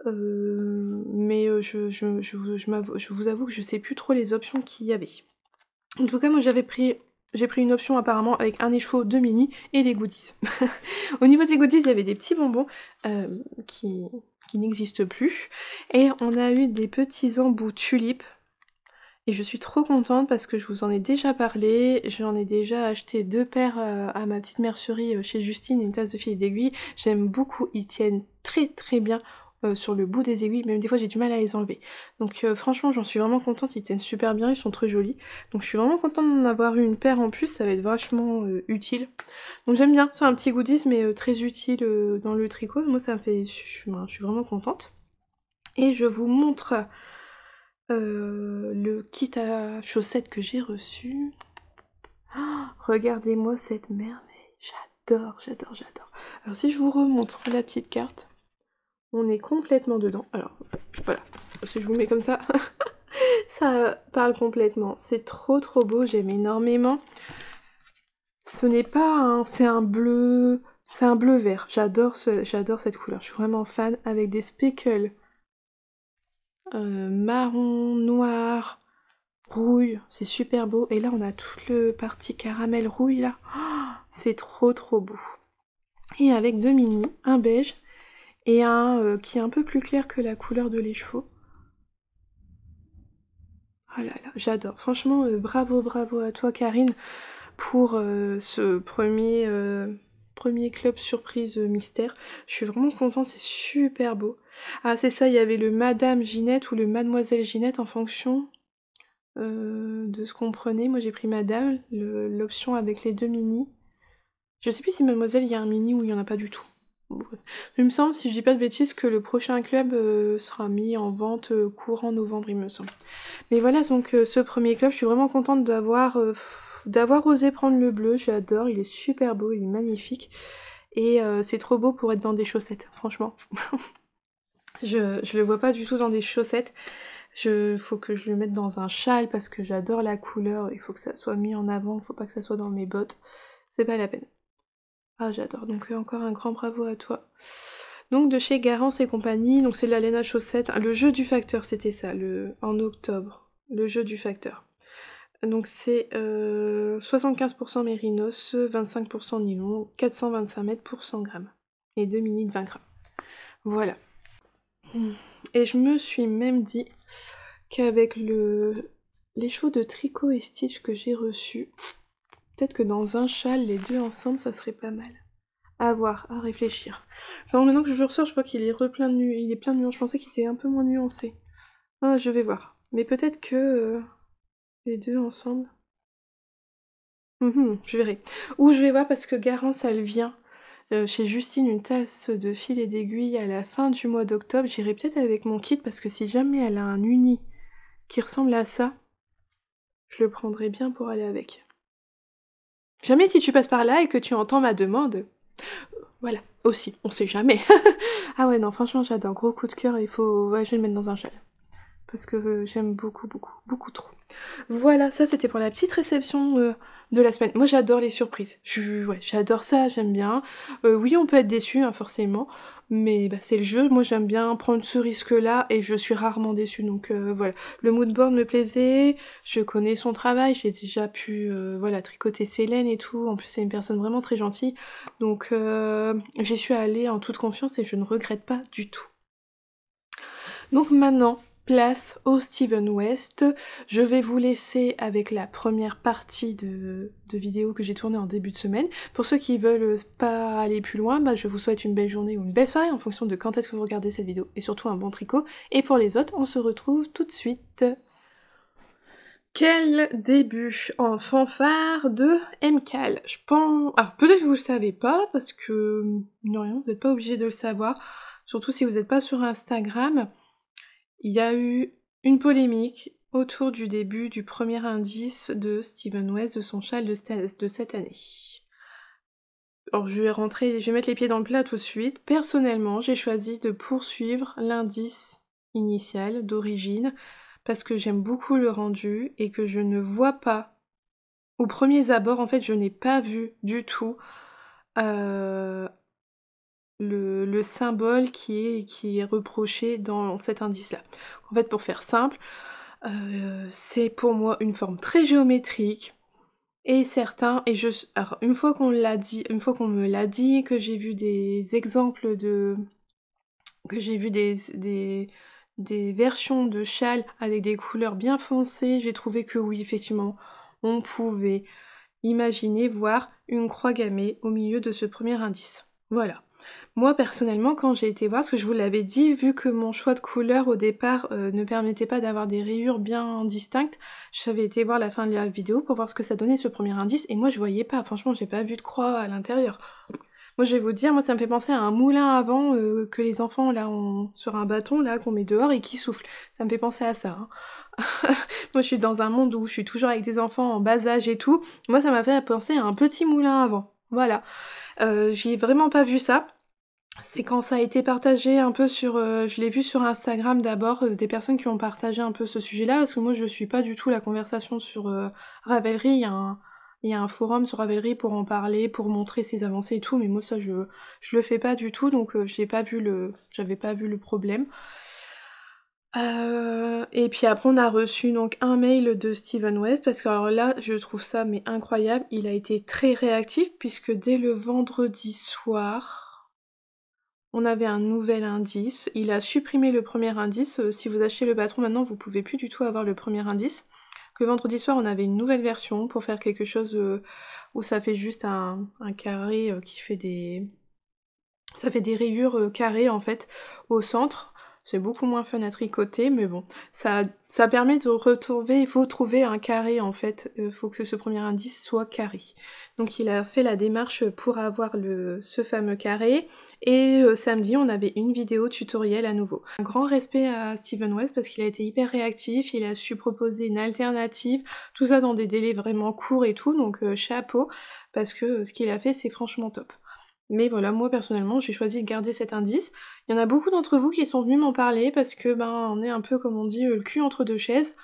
Euh, mais euh, je, je, je, je, vous avoue que je sais plus trop les options qu'il y avait. En tout cas, moi j'avais pris. J'ai pris une option apparemment avec un écheveau, de mini et les goodies. [LAUGHS] Au niveau des goodies, il y avait des petits bonbons euh, qui, qui n'existent plus. Et on a eu des petits embouts tulipes. Et je suis trop contente parce que je vous en ai déjà parlé, j'en ai déjà acheté deux paires à ma petite mercerie chez Justine, une tasse de fil d'aiguille. J'aime beaucoup, ils tiennent très très bien euh, sur le bout des aiguilles, même des fois j'ai du mal à les enlever. Donc euh, franchement j'en suis vraiment contente, ils tiennent super bien, ils sont très jolis. Donc je suis vraiment contente d'en avoir eu une paire en plus, ça va être vachement euh, utile. Donc j'aime bien, c'est un petit goodies mais très utile dans le tricot, moi ça me fait... Je suis, vraiment contente. Et je vous montre le kit à chaussettes que j'ai reçu. Oh, regardez-moi cette merveille, j'adore, j'adore, j'adore. Alors si je vous remontre la petite carte... On est complètement dedans. Alors, voilà. Si je vous mets comme ça, [LAUGHS] ça parle complètement. C'est trop trop beau, j'aime énormément. Ce n'est pas un... C'est un bleu... C'est un bleu vert. J'adore ce, cette couleur. Je suis vraiment fan. Avec des speckles. Euh, marron, noir, rouille. C'est super beau. Et là, on a tout le parti caramel rouille, là. Oh, c'est trop, trop beau. Et avec deux mini, un beige et un euh, qui est un peu plus clair que la couleur de les chevaux. Oh là là, j'adore. Franchement, euh, bravo, bravo à toi Karine pour euh, ce premier, premier club surprise mystère. Je suis vraiment contente, c'est super beau. Ah c'est ça, il y avait le Madame Ginette ou le Mademoiselle Ginette en fonction de ce qu'on prenait. Moi j'ai pris Madame, l'option avec les deux mini. Je sais plus si Mademoiselle il y a un mini ou il n'y en a pas du tout. Il me semble, si je dis pas de bêtises, que le prochain club euh, sera mis en vente euh, courant novembre, il me semble. Mais voilà, donc euh, ce premier club, je suis vraiment contente d'avoir d'avoir osé prendre le bleu. J'adore, il est super beau, il est magnifique. Et c'est trop beau pour être dans des chaussettes, franchement. [LAUGHS] je, je le vois pas du tout dans des chaussettes. il faut que je le mette dans un châle parce que j'adore la couleur. Il faut que ça soit mis en avant, il faut pas que ça soit dans mes bottes. C'est pas la peine. Ah, j'adore. Donc, euh, encore un grand bravo à toi. Donc, de chez Garance et compagnie. Donc, c'est de l'Alena Chaussette. Ah, le jeu du facteur, c'était ça, le... en octobre. Le jeu du facteur. Donc, c'est 75% mérinos, 25% nylon, 425 mètres pour 100 grammes. Et 2 minutes 20 grammes. Voilà. Et je me suis même dit qu'avec le les chevaux de tricot et stitch que j'ai reçus, Peut-être que dans un châle, les deux ensemble, ça serait pas mal. À voir, à réfléchir. Pendant maintenant que je ressors, je vois qu'il est, plein de il est plein de nuances. Je pensais qu'il était un peu moins nuancé. Ah, je vais voir. Mais peut-être que euh, les deux ensemble. Mhm, je verrai. Ou je vais voir parce que Garance, elle vient euh, chez Justine une tasse de fil et d'aiguille à la fin du mois d'octobre. J'irai peut-être avec mon kit parce que si jamais elle a un uni qui ressemble à ça, je le prendrai bien pour aller avec. Jamais si tu passes par là et que tu entends ma demande. Voilà, aussi, on sait jamais. [LAUGHS] ah ouais, non, franchement, j'adore, un gros coup de cœur, il faut. je vais le mettre dans un gel. Parce que euh, j'aime beaucoup, beaucoup, beaucoup trop. Voilà, ça c'était pour la petite réception euh, de la semaine. Moi j'adore les surprises. ouais, j'adore ça, j'aime bien. Euh, oui, on peut être déçu, hein, forcément mais bah, c'est le jeu. Moi, j'aime bien prendre ce risque-là et je suis rarement déçue. Donc euh, voilà, le moodboard me plaisait. Je connais son travail. J'ai déjà pu euh, voilà tricoter ses et tout. En plus, c'est une personne vraiment très gentille. Donc euh, j'y suis allée en toute confiance et je ne regrette pas du tout. Donc maintenant, place au Steven West. Je vais vous laisser avec la première partie de, vidéo que j'ai tournée en début de semaine. Pour ceux qui veulent pas aller plus loin, bah, je vous souhaite une belle journée ou une belle soirée en fonction de quand est-ce que vous regardez cette vidéo et surtout un bon tricot. Et pour les autres, on se retrouve tout de suite. Quel début en fanfare de MCAL Je pense... peut-être que vous le savez pas parce que... Non, rien, vous n'êtes pas obligé de le savoir. Surtout si vous n'êtes pas sur Instagram. Il y a eu une polémique autour du début du premier indice de Steven West de son châle de, cette année. Alors je vais rentrer, je vais mettre les pieds dans le plat tout de suite. Personnellement, j'ai choisi de poursuivre l'indice initial d'origine parce que j'aime beaucoup le rendu et que je ne vois pas au premier abord en fait je n'ai pas vu du tout euh, le, symbole qui est, qui est reproché dans cet indice-là. En fait, pour faire simple, euh, c'est pour moi une forme très géométrique. Et certains, et je, une fois qu'on l'a dit, une fois qu'on me l'a dit, que j'ai vu des exemples de, que j'ai vu des, des, versions de châles avec des couleurs bien foncées, j'ai trouvé que oui, effectivement, on pouvait imaginer voir une croix gammée au milieu de ce premier indice. Voilà. Moi personnellement, quand j'ai été voir, ce que je vous l'avais dit, vu que mon choix de couleur au départ euh, ne permettait pas d'avoir des rayures bien distinctes, j'avais été voir la fin de la vidéo pour voir ce que ça donnait ce premier indice, et moi je voyais pas, franchement j'ai pas vu de croix à l'intérieur. Moi je vais vous dire, moi ça me fait penser à un moulin avant euh, que les enfants là sur un bâton là qu'on met dehors et qui souffle. Ça me fait penser à ça. Hein. [LAUGHS] moi je suis dans un monde où je suis toujours avec des enfants en bas âge et tout. Moi ça m'a fait penser à un petit moulin avant, Voilà. Euh, j'ai vraiment pas vu ça. C'est quand ça a été partagé un peu sur... Euh, je l'ai vu sur Instagram d'abord, euh, des personnes qui ont partagé un peu ce sujet-là, parce que moi je suis pas du tout la conversation sur Ravelry, il y a un... forum sur Ravelry pour en parler, pour montrer ses avancées et tout, mais moi ça je, le fais pas du tout, donc j'ai pas j'avais pas vu le problème. Euh, et puis après, on a reçu donc un mail de Steven West parce que alors là, je trouve ça mais incroyable. Il a été très réactif puisque dès le vendredi soir, on avait un nouvel indice. Il a supprimé le premier indice. Euh, si vous achetez le patron maintenant, vous pouvez plus du tout avoir le premier indice. Que vendredi soir, on avait une nouvelle version pour faire quelque chose euh, où ça fait juste un, un carré qui fait des, ça fait des rayures carrées en fait au centre. C'est beaucoup moins fun à tricoter, mais bon, ça, permet de retrouver, il faut trouver un carré en fait, il euh, faut que ce premier indice soit carré. Donc il a fait la démarche pour avoir ce fameux carré, et euh, samedi on avait une vidéo tutoriel à nouveau. Un grand respect à Steven West parce qu'il a été hyper réactif, il a su proposer une alternative, tout ça dans des délais vraiment courts et tout, donc euh, chapeau, parce que ce qu'il a fait c'est franchement top. Mais voilà, moi personnellement, j'ai choisi de garder cet indice. Il y en a beaucoup d'entre vous qui sont venus m'en parler parce que ben on est un peu comme on dit euh, le cul entre deux chaises.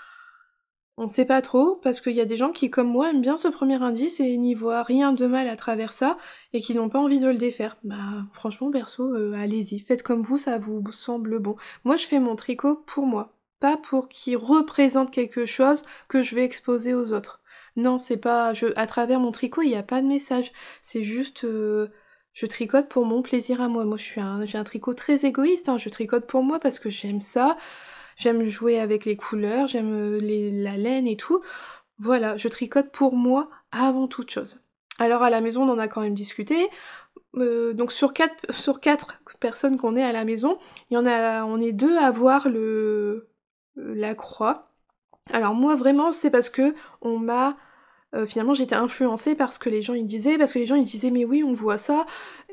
On sait pas trop parce qu'il y a des gens qui comme moi aiment bien ce premier indice et n'y voient rien de mal à travers ça et qui n'ont pas envie de le défaire. Bah franchement perso, euh, allez-y, faites comme vous, ça vous semble bon. Moi je fais mon tricot pour moi, pas pour qu'il représente quelque chose que je vais exposer aux autres. Non, c'est pas je à travers mon tricot, il n'y a pas de message, c'est juste euh, je tricote pour mon plaisir à moi. Moi, je suis un, j'ai un tricot très égoïste. Hein. Je tricote pour moi parce que j'aime ça. J'aime jouer avec les couleurs, j'aime euh, la laine et tout. Voilà, je tricote pour moi avant toute chose. Alors à la maison, on en a quand même discuté. Euh, donc sur quatre, sur quatre personnes qu'on est à la maison, il y en a, on est deux à voir le euh, la croix. Alors moi vraiment, c'est parce que on m'a euh, finalement j'étais influencée par ce que les gens ils disaient, parce que les gens ils disaient mais oui on voit ça,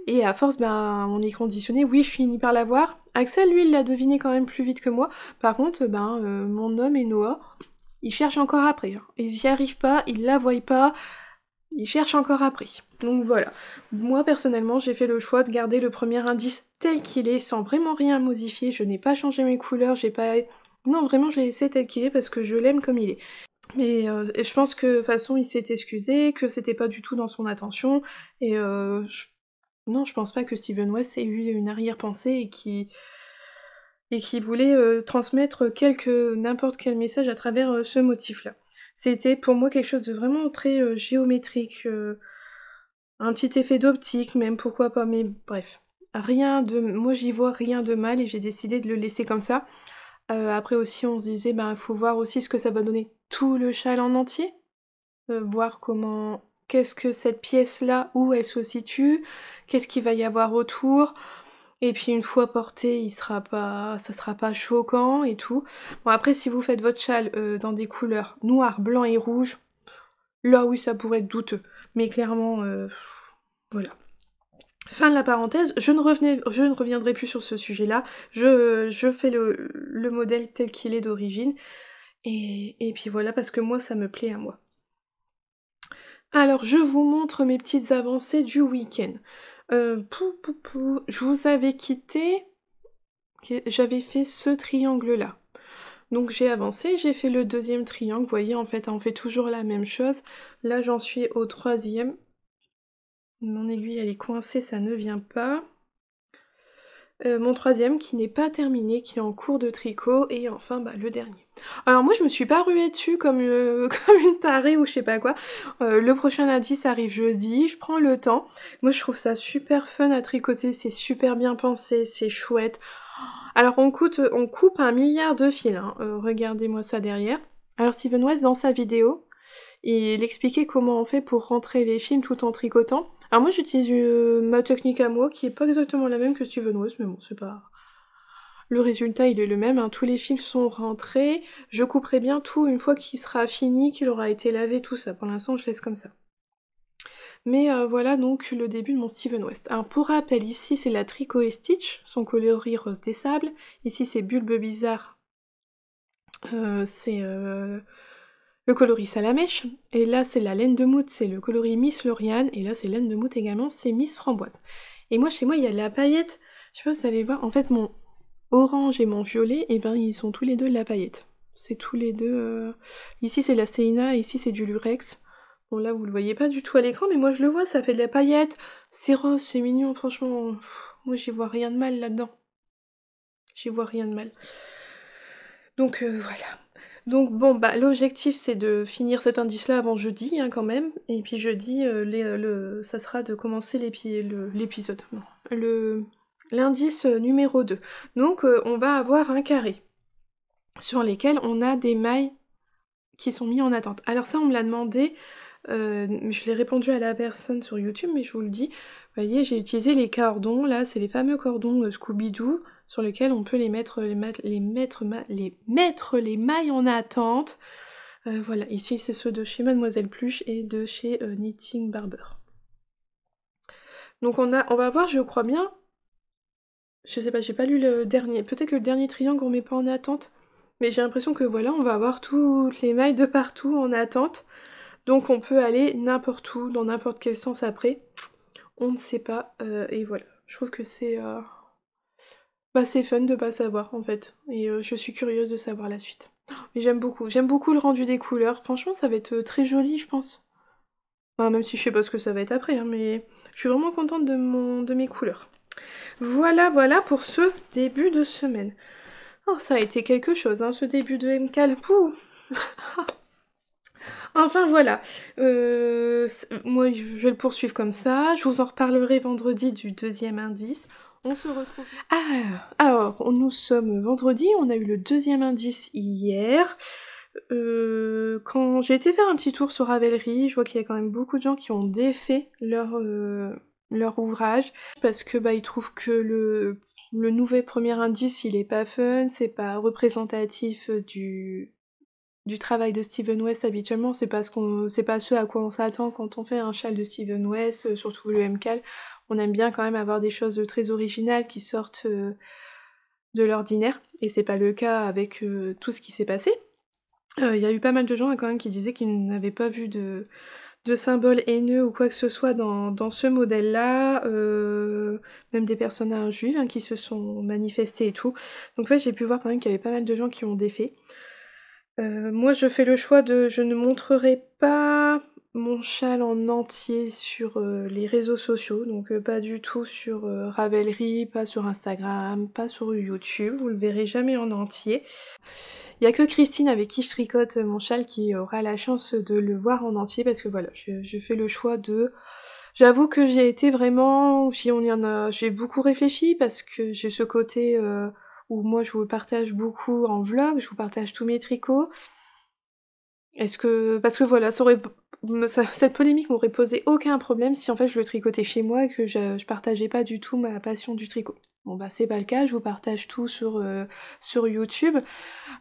et à force ben on est conditionné, oui je finis par l'avoir. Axel lui il l'a deviné quand même plus vite que moi, par contre ben euh, mon homme et Noah, ils cherchent encore après, hein. ils y arrivent pas, ils la voient pas, ils cherchent encore après. Donc voilà, moi personnellement j'ai fait le choix de garder le premier indice tel qu'il est, sans vraiment rien modifier, je n'ai pas changé mes couleurs, j'ai pas... Non, vraiment, je l'ai laissé tel qu'il est parce que je l'aime comme il est. Mais euh, et je pense que de toute façon il s'est excusé, que c'était pas du tout dans son attention. Et euh, non, je pense pas que Steven West ait eu une arrière-pensée et qui voulait euh, transmettre quelque n'importe quel message à travers ce motif-là. C'était pour moi quelque chose de vraiment très géométrique, un petit effet d'optique même, pourquoi pas. Mais bref, rien de, moi j'y vois rien de mal et j'ai décidé de le laisser comme ça. Euh, après aussi, on se disait, ben, faut voir aussi ce que ça va donner tout le châle en entier, euh, voir comment, qu'est-ce que cette pièce-là, où elle se situe, qu'est-ce qu'il va y avoir autour. Et puis une fois porté, il sera pas, ça sera pas choquant et tout. Bon après, si vous faites votre châle euh, dans des couleurs noir, blanc et rouge, là oui, ça pourrait être douteux. Mais clairement, voilà. Fin de la parenthèse, je ne, revenais, je ne reviendrai plus sur ce sujet-là, je, fais le, modèle tel qu'il est d'origine, et, puis voilà, parce que moi ça me plaît à moi. Alors je vous montre mes petites avancées du week-end. Euh, je vous avais quitté, j'avais fait ce triangle-là. Donc j'ai avancé, j'ai fait le deuxième triangle, vous voyez en fait on fait toujours la même chose. Là j'en suis au troisième, mon aiguille, elle est coincée, ça ne vient pas. Euh, mon troisième qui n'est pas terminé, qui est en cours de tricot, et enfin bah, le dernier. Alors moi je me suis pas ruée dessus comme, euh, [LAUGHS] comme une tarée ou je sais pas quoi. Euh, le prochain indice arrive jeudi, je prends le temps. Moi je trouve ça super fun à tricoter, c'est super bien pensé, c'est chouette. Alors on, on coupe un milliard de fils, hein. regardez-moi ça derrière. Alors Steven West dans sa vidéo, il expliquait comment on fait pour rentrer les films tout en tricotant. Alors moi j'utilise euh, ma technique à moi qui est pas exactement la même que Steven West, mais bon, c'est pas. Le résultat il est le même, hein. tous les fils sont rentrés, je couperai bien tout une fois qu'il sera fini, qu'il aura été lavé, tout ça. Pour l'instant je laisse comme ça. Mais euh, voilà donc le début de mon Steven West. Alors pour rappel, ici c'est la Trico et Stitch, son coloris rose des sables. Ici c'est Bulbe Bizarre, euh, c'est le coloris à la mèche, et là c'est la laine de moute, c'est le coloris Miss Lauriane, et là c'est laine de moute également, c'est Miss Framboise. Et moi chez moi il y a la paillette, je sais pas si vous allez voir, en fait mon orange et mon violet, et eh ben ils sont tous les deux de la paillette. C'est tous les deux... Euh, ici c'est la seina, ici c'est du Lurex. Bon là vous le voyez pas du tout à l'écran, mais moi je le vois, ça fait de la paillette, c'est rose, c'est mignon, franchement, moi j'y vois rien de mal là-dedans. J'y vois rien de mal. Donc euh, voilà. Donc bon, bah, l'objectif c'est de finir cet indice-là avant jeudi hein, quand même. Et puis jeudi, euh, euh, ça sera de commencer l'épisode. l'indice numéro 2. Donc euh, on va avoir un carré sur lesquels on a des mailles qui sont mises en attente. Alors ça on me l'a demandé, je l'ai répondu à la personne sur YouTube, mais je vous le dis. Vous voyez, j'ai utilisé les cordons, là c'est les fameux cordons Scooby-Doo sur lequel on peut les mettre les, les, les mettre les mailles en attente. Euh, voilà, ici c'est ceux de chez Mademoiselle Pluche et de chez euh, Knitting Barber. Donc on a, on va voir je crois bien, je sais pas, j'ai pas lu le dernier, peut-être que le dernier triangle on met pas en attente, mais j'ai l'impression que voilà, on va avoir toutes les mailles de partout en attente, donc on peut aller n'importe où, dans n'importe quel sens après, on ne sait pas, euh, et voilà, je trouve que c'est... Bah, c'est fun de ne pas savoir en fait. Et euh, je suis curieuse de savoir la suite. [GASPS] Mais j'aime beaucoup. J'aime beaucoup le rendu des couleurs. Franchement, ça va être euh, très joli, je pense. même si je sais pas ce que ça va être après, hein, mais je suis vraiment contente de, mon, mes couleurs. Voilà, voilà pour ce début de semaine. Oh, ça a été quelque chose, hein, ce début de MCAL. [LAUGHS] Enfin voilà, euh, moi je vais le poursuivre comme ça. Je vous en reparlerai vendredi du deuxième indice. On se retrouve. Ah, alors, nous sommes vendredi, on a eu le deuxième indice hier. Euh, quand j'ai été faire un petit tour sur Ravelry, je vois qu'il y a quand même beaucoup de gens qui ont défait leur, euh, leur ouvrage parce que bah, ils trouvent que le, nouvel premier indice il est pas fun, c'est pas représentatif du, du travail de Steven West habituellement, c'est pas, ce pas ce à quoi on s'attend quand on fait un châle de Steven West, euh, surtout le MCAL on aime bien quand même avoir des choses euh, très originales qui sortent euh, de l'ordinaire, et c'est pas le cas avec euh, tout ce qui s'est passé. Il y a eu pas mal de gens hein, quand même qui disaient qu'ils n'avaient pas vu de, de symboles haineux ou quoi que ce soit dans, ce modèle-là, même des personnages juifs hein, qui se sont manifestés et tout. Donc fait j'ai pu voir quand même qu'il y avait pas mal de gens qui ont défait. moi, je fais le choix de je ne montrerai pas mon châle en entier sur euh, les réseaux sociaux, donc euh, pas du tout sur euh, Ravelry, pas sur Instagram, pas sur YouTube, vous le verrez jamais en entier. Il y a que Christine avec qui je tricote mon châle qui aura la chance de le voir en entier parce que voilà, je, fais le choix de J'avoue que j'ai été vraiment, on y en a, j'ai beaucoup réfléchi parce que j'ai ce côté où moi je vous partage beaucoup en vlog, je vous partage tous mes tricots, est-ce que. Parce que voilà, ça aurait... cette polémique m'aurait posé aucun problème si en fait je le tricotais chez moi et que je, je partageais pas du tout ma passion du tricot. Bon bah c'est pas le cas, je vous partage tout sur, euh, sur YouTube.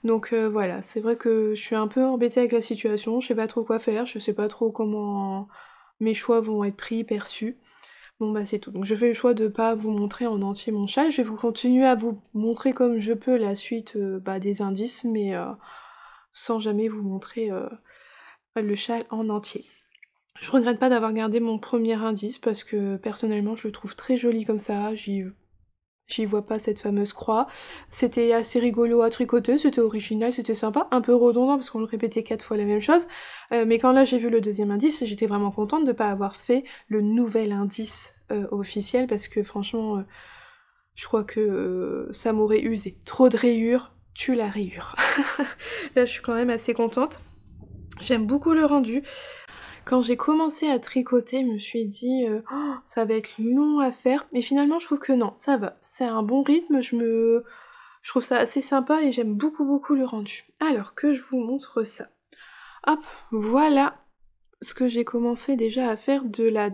Donc euh, voilà, c'est vrai que je suis un peu embêtée avec la situation, je sais pas trop quoi faire, je sais pas trop comment mes choix vont être pris, perçus. Bon bah c'est tout. Donc je fais le choix de pas vous montrer en entier mon chat, je vais vous continuer à vous montrer comme je peux la suite euh, bah, des indices, mais sans jamais vous montrer euh, le châle en entier. Je regrette pas d'avoir gardé mon premier indice parce que personnellement je le trouve très joli comme ça, j'y vois pas cette fameuse croix. C'était assez rigolo à tricoter, c'était original, c'était sympa, un peu redondant parce qu'on le répétait quatre fois la même chose. Euh, mais quand là j'ai vu le deuxième indice, j'étais vraiment contente de ne pas avoir fait le nouvel indice euh, officiel parce que franchement, je crois que ça m'aurait usé. Trop de rayures, tue la rayure. [LAUGHS] Là, je suis quand même assez contente. J'aime beaucoup le rendu. Quand j'ai commencé à tricoter, je me suis dit euh, oh, ça va être long à faire, mais finalement je trouve que non, ça va. C'est un bon rythme, je me je trouve ça assez sympa et j'aime beaucoup beaucoup le rendu. Alors que je vous montre ça. Hop, voilà ce que j'ai commencé déjà à faire de la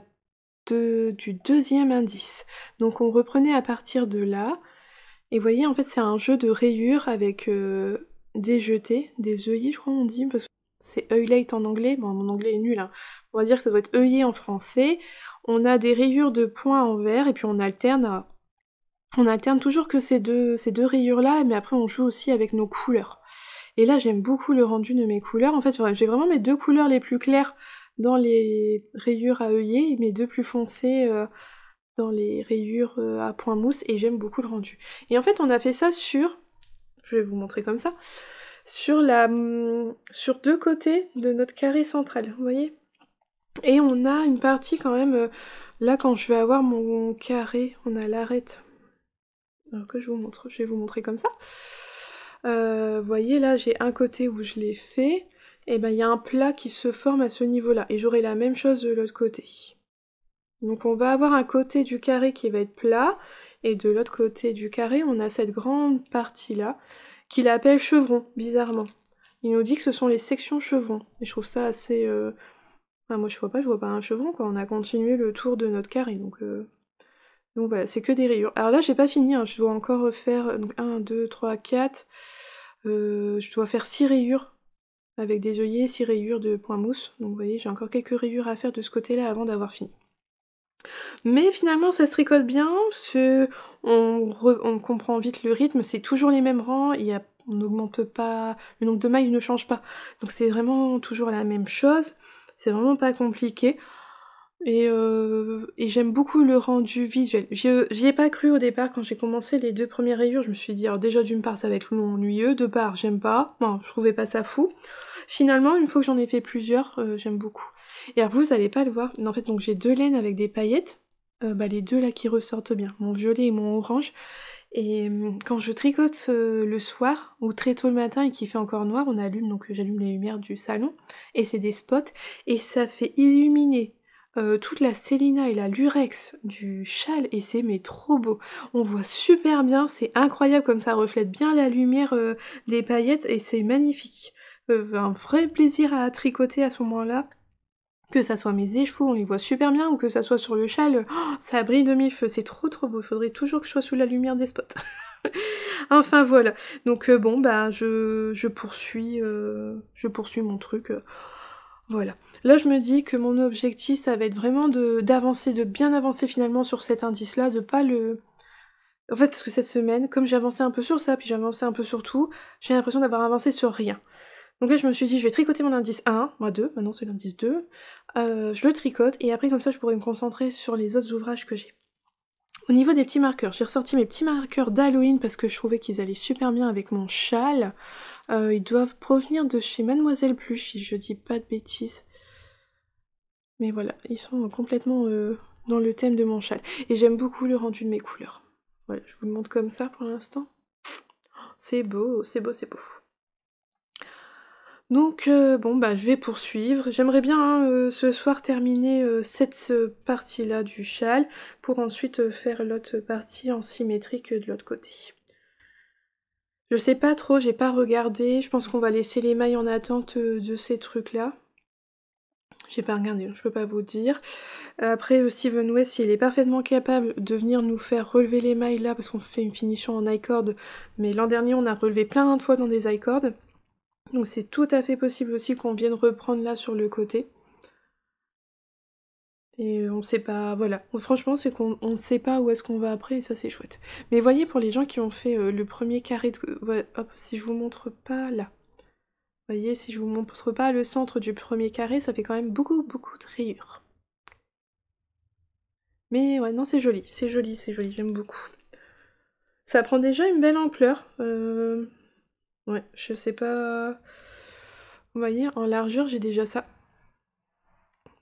de... du deuxième indice. Donc on reprenait à partir de là, et vous voyez, en fait, c'est un jeu de rayures avec euh, des jetés, des œillets, je crois on dit, parce que c'est œillet en anglais, bon, mon anglais est nul, hein. on va dire que ça doit être œillet en français. On a des rayures de points en vert, et puis on alterne euh, On alterne toujours que ces deux, ces deux rayures-là, mais après on joue aussi avec nos couleurs. Et là, j'aime beaucoup le rendu de mes couleurs. En fait, j'ai vraiment mes deux couleurs les plus claires dans les rayures à œillets, et mes deux plus foncées euh, dans les rayures euh, à point mousse et j'aime beaucoup le rendu. Et en fait on a fait ça sur, je vais vous montrer comme ça, sur, la, mm, sur deux côtés de notre carré central, vous voyez Et on a une partie quand même, euh, là quand je vais avoir mon carré, on a l'arête. Alors que je vous montre, je vais vous montrer comme ça. Euh, voyez là j'ai un côté où je l'ai fait, et ben il y a un plat qui se forme à ce niveau là, et j'aurai la même chose de l'autre côté. Donc on va avoir un côté du carré qui va être plat, et de l'autre côté du carré, on a cette grande partie-là, qu'il appelle chevron, bizarrement. Il nous dit que ce sont les sections chevrons, et je trouve ça assez... Euh, moi je vois pas, je vois pas un chevron, quoi. On a continué le tour de notre carré, donc... Euh, voilà, c'est que des rayures. Alors là, j'ai pas fini, hein. je dois encore faire 1, 2, 3, 4... je dois faire 6 rayures avec des œillets, 6 rayures de point mousse. Donc vous voyez, j'ai encore quelques rayures à faire de ce côté-là avant d'avoir fini. Mais finalement, ça se récolte bien, on, comprend vite le rythme, c'est toujours les mêmes rangs, on n'augmente pas, le nombre de mailles ne change pas. Donc c'est vraiment toujours la même chose, c'est vraiment pas compliqué. Euh, et, j'aime beaucoup le rendu visuel. J'y ai pas cru au départ quand j'ai commencé les deux premières rayures. Je me suis dit, alors déjà d'une part ça va être long, ennuyeux, de part j'aime pas, bon, je trouvais pas ça fou. Finalement, une fois que j'en ai fait plusieurs, euh, j'aime beaucoup. Et vous allez pas le voir, en fait donc j'ai deux laines avec des paillettes, euh, bah, les deux là qui ressortent bien, mon violet et mon orange. Et quand je tricote le soir ou très tôt le matin et qu'il fait encore noir, on allume donc j'allume les lumières du salon et c'est des spots et ça fait illuminer euh, toute la Célina et la lurex du châle et c'est mais trop beau. On voit super bien, c'est incroyable comme ça reflète bien la lumière euh, des paillettes et c'est magnifique. Euh, un vrai plaisir à tricoter à ce moment-là. Que ça soit mes échevaux, on les voit super bien, ou que ça soit sur le châle, oh, ça brille de mille feux, c'est trop trop beau, il faudrait toujours que je sois sous la lumière des spots. [LAUGHS] enfin voilà. Donc bon ben je, je poursuis je poursuis mon truc. Voilà. Là, je me dis que mon objectif, ça va être vraiment d'avancer, de, bien avancer finalement sur cet indice-là, de pas le... En fait, parce que cette semaine, comme j'ai avancé un peu sur ça, puis j'ai avancé un peu sur tout, j'ai l'impression d'avoir avancé sur rien. Donc là, je me suis dit, je vais tricoter mon indice 1, moi 2, maintenant c'est l'indice 2. Euh, je le tricote, et après, comme ça, je pourrais me concentrer sur les autres ouvrages que j'ai. Au niveau des petits marqueurs, j'ai ressorti mes petits marqueurs d'Halloween parce que je trouvais qu'ils allaient super bien avec mon châle. Euh, ils doivent provenir de chez Mademoiselle Pluche, si je dis pas de bêtises. Mais voilà, ils sont complètement euh, dans le thème de mon châle. Et j'aime beaucoup le rendu de mes couleurs. Voilà, je vous le montre comme ça pour l'instant. C'est beau, c'est beau, c'est beau. Donc euh, bon bah je vais poursuivre. J'aimerais bien hein, ce soir terminer cette partie là du châle pour ensuite faire l'autre partie en symétrique de l'autre côté. Je sais pas trop, j'ai pas regardé. Je pense qu'on va laisser les mailles en attente euh, de ces trucs-là. J'ai pas regardé, je peux pas vous dire. Après, aussi euh, Steven West, il est parfaitement capable de venir nous faire relever les mailles là, parce qu'on fait une finition en i-cord. Mais l'an dernier, on a relevé plein de fois dans des i-cords. Donc c'est tout à fait possible aussi qu'on vienne reprendre là sur le côté. Et on sait pas, voilà. Franchement, c'est qu'on ne sait pas où est-ce qu'on va après, et ça c'est chouette. Mais voyez, pour les gens qui ont fait euh, le premier carré de... Euh, hop, si je vous montre pas là. Voyez, si je vous montre pas le centre du premier carré, ça fait quand même beaucoup, beaucoup de rayures. Mais ouais, non, c'est joli, c'est joli, c'est joli, j'aime beaucoup. Ça prend déjà une belle ampleur. Euh, ouais, je sais pas... Vous voyez, en largeur, j'ai déjà ça.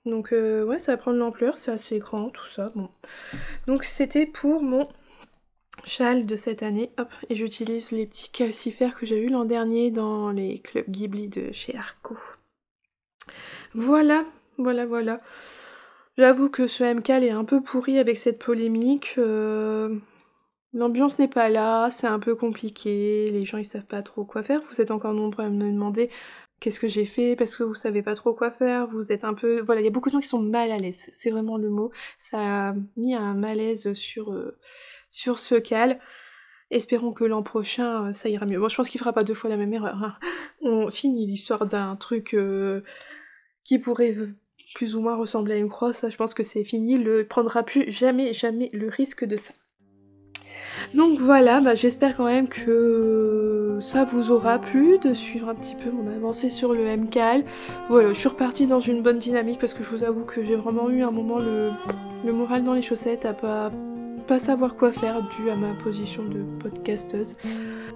Donc euh, ouais, ça va prendre l'ampleur, c'est assez grand, tout ça. Bon. Donc c'était pour mon châle de cette année. Hop, et j'utilise les petits calcifères que j'ai eu l'an dernier dans les clubs Ghibli de chez Arco. Voilà, voilà, voilà. J'avoue que ce MKL est un peu pourri avec cette polémique. Euh, l'ambiance n'est pas là, c'est un peu compliqué, les gens ils savent pas trop quoi faire. Vous êtes encore nombreux à me demander qu'est-ce que j'ai fait parce que vous savez pas trop quoi faire, vous êtes un peu voilà, il y a beaucoup de gens qui sont mal à l'aise, c'est vraiment le mot. Ça a mis un malaise sur euh, sur ce cal. Espérons que l'an prochain euh, ça ira mieux. Bon, je pense qu'il fera pas deux fois la même erreur. Hein. On finit l'histoire d'un truc euh, qui pourrait plus ou moins ressembler à une croix, je pense que c'est fini, ne prendra plus jamais jamais le risque de ça. Donc voilà, bah, j'espère quand même que ça vous aura plu de suivre un petit peu mon avancée sur le MKL. Voilà, je suis repartie dans une bonne dynamique parce que je vous avoue que j'ai vraiment eu un moment le, moral dans les chaussettes à pas pas savoir quoi faire dû à ma position de podcasteuse.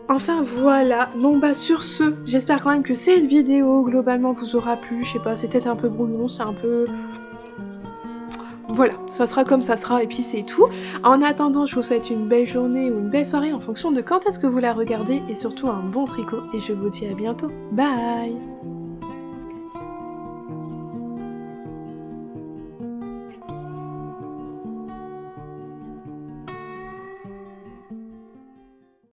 Enfin voilà, non bah sur ce, j'espère quand même que cette vidéo globalement vous aura plu, je sais pas, c'était un peu brouillon, c'est un peu voilà, ça sera comme ça sera et puis c'est tout. En attendant, je vous souhaite une belle journée ou une belle soirée en fonction de quand est-ce que vous la regardez et surtout un bon tricot et je vous dis à bientôt. Bye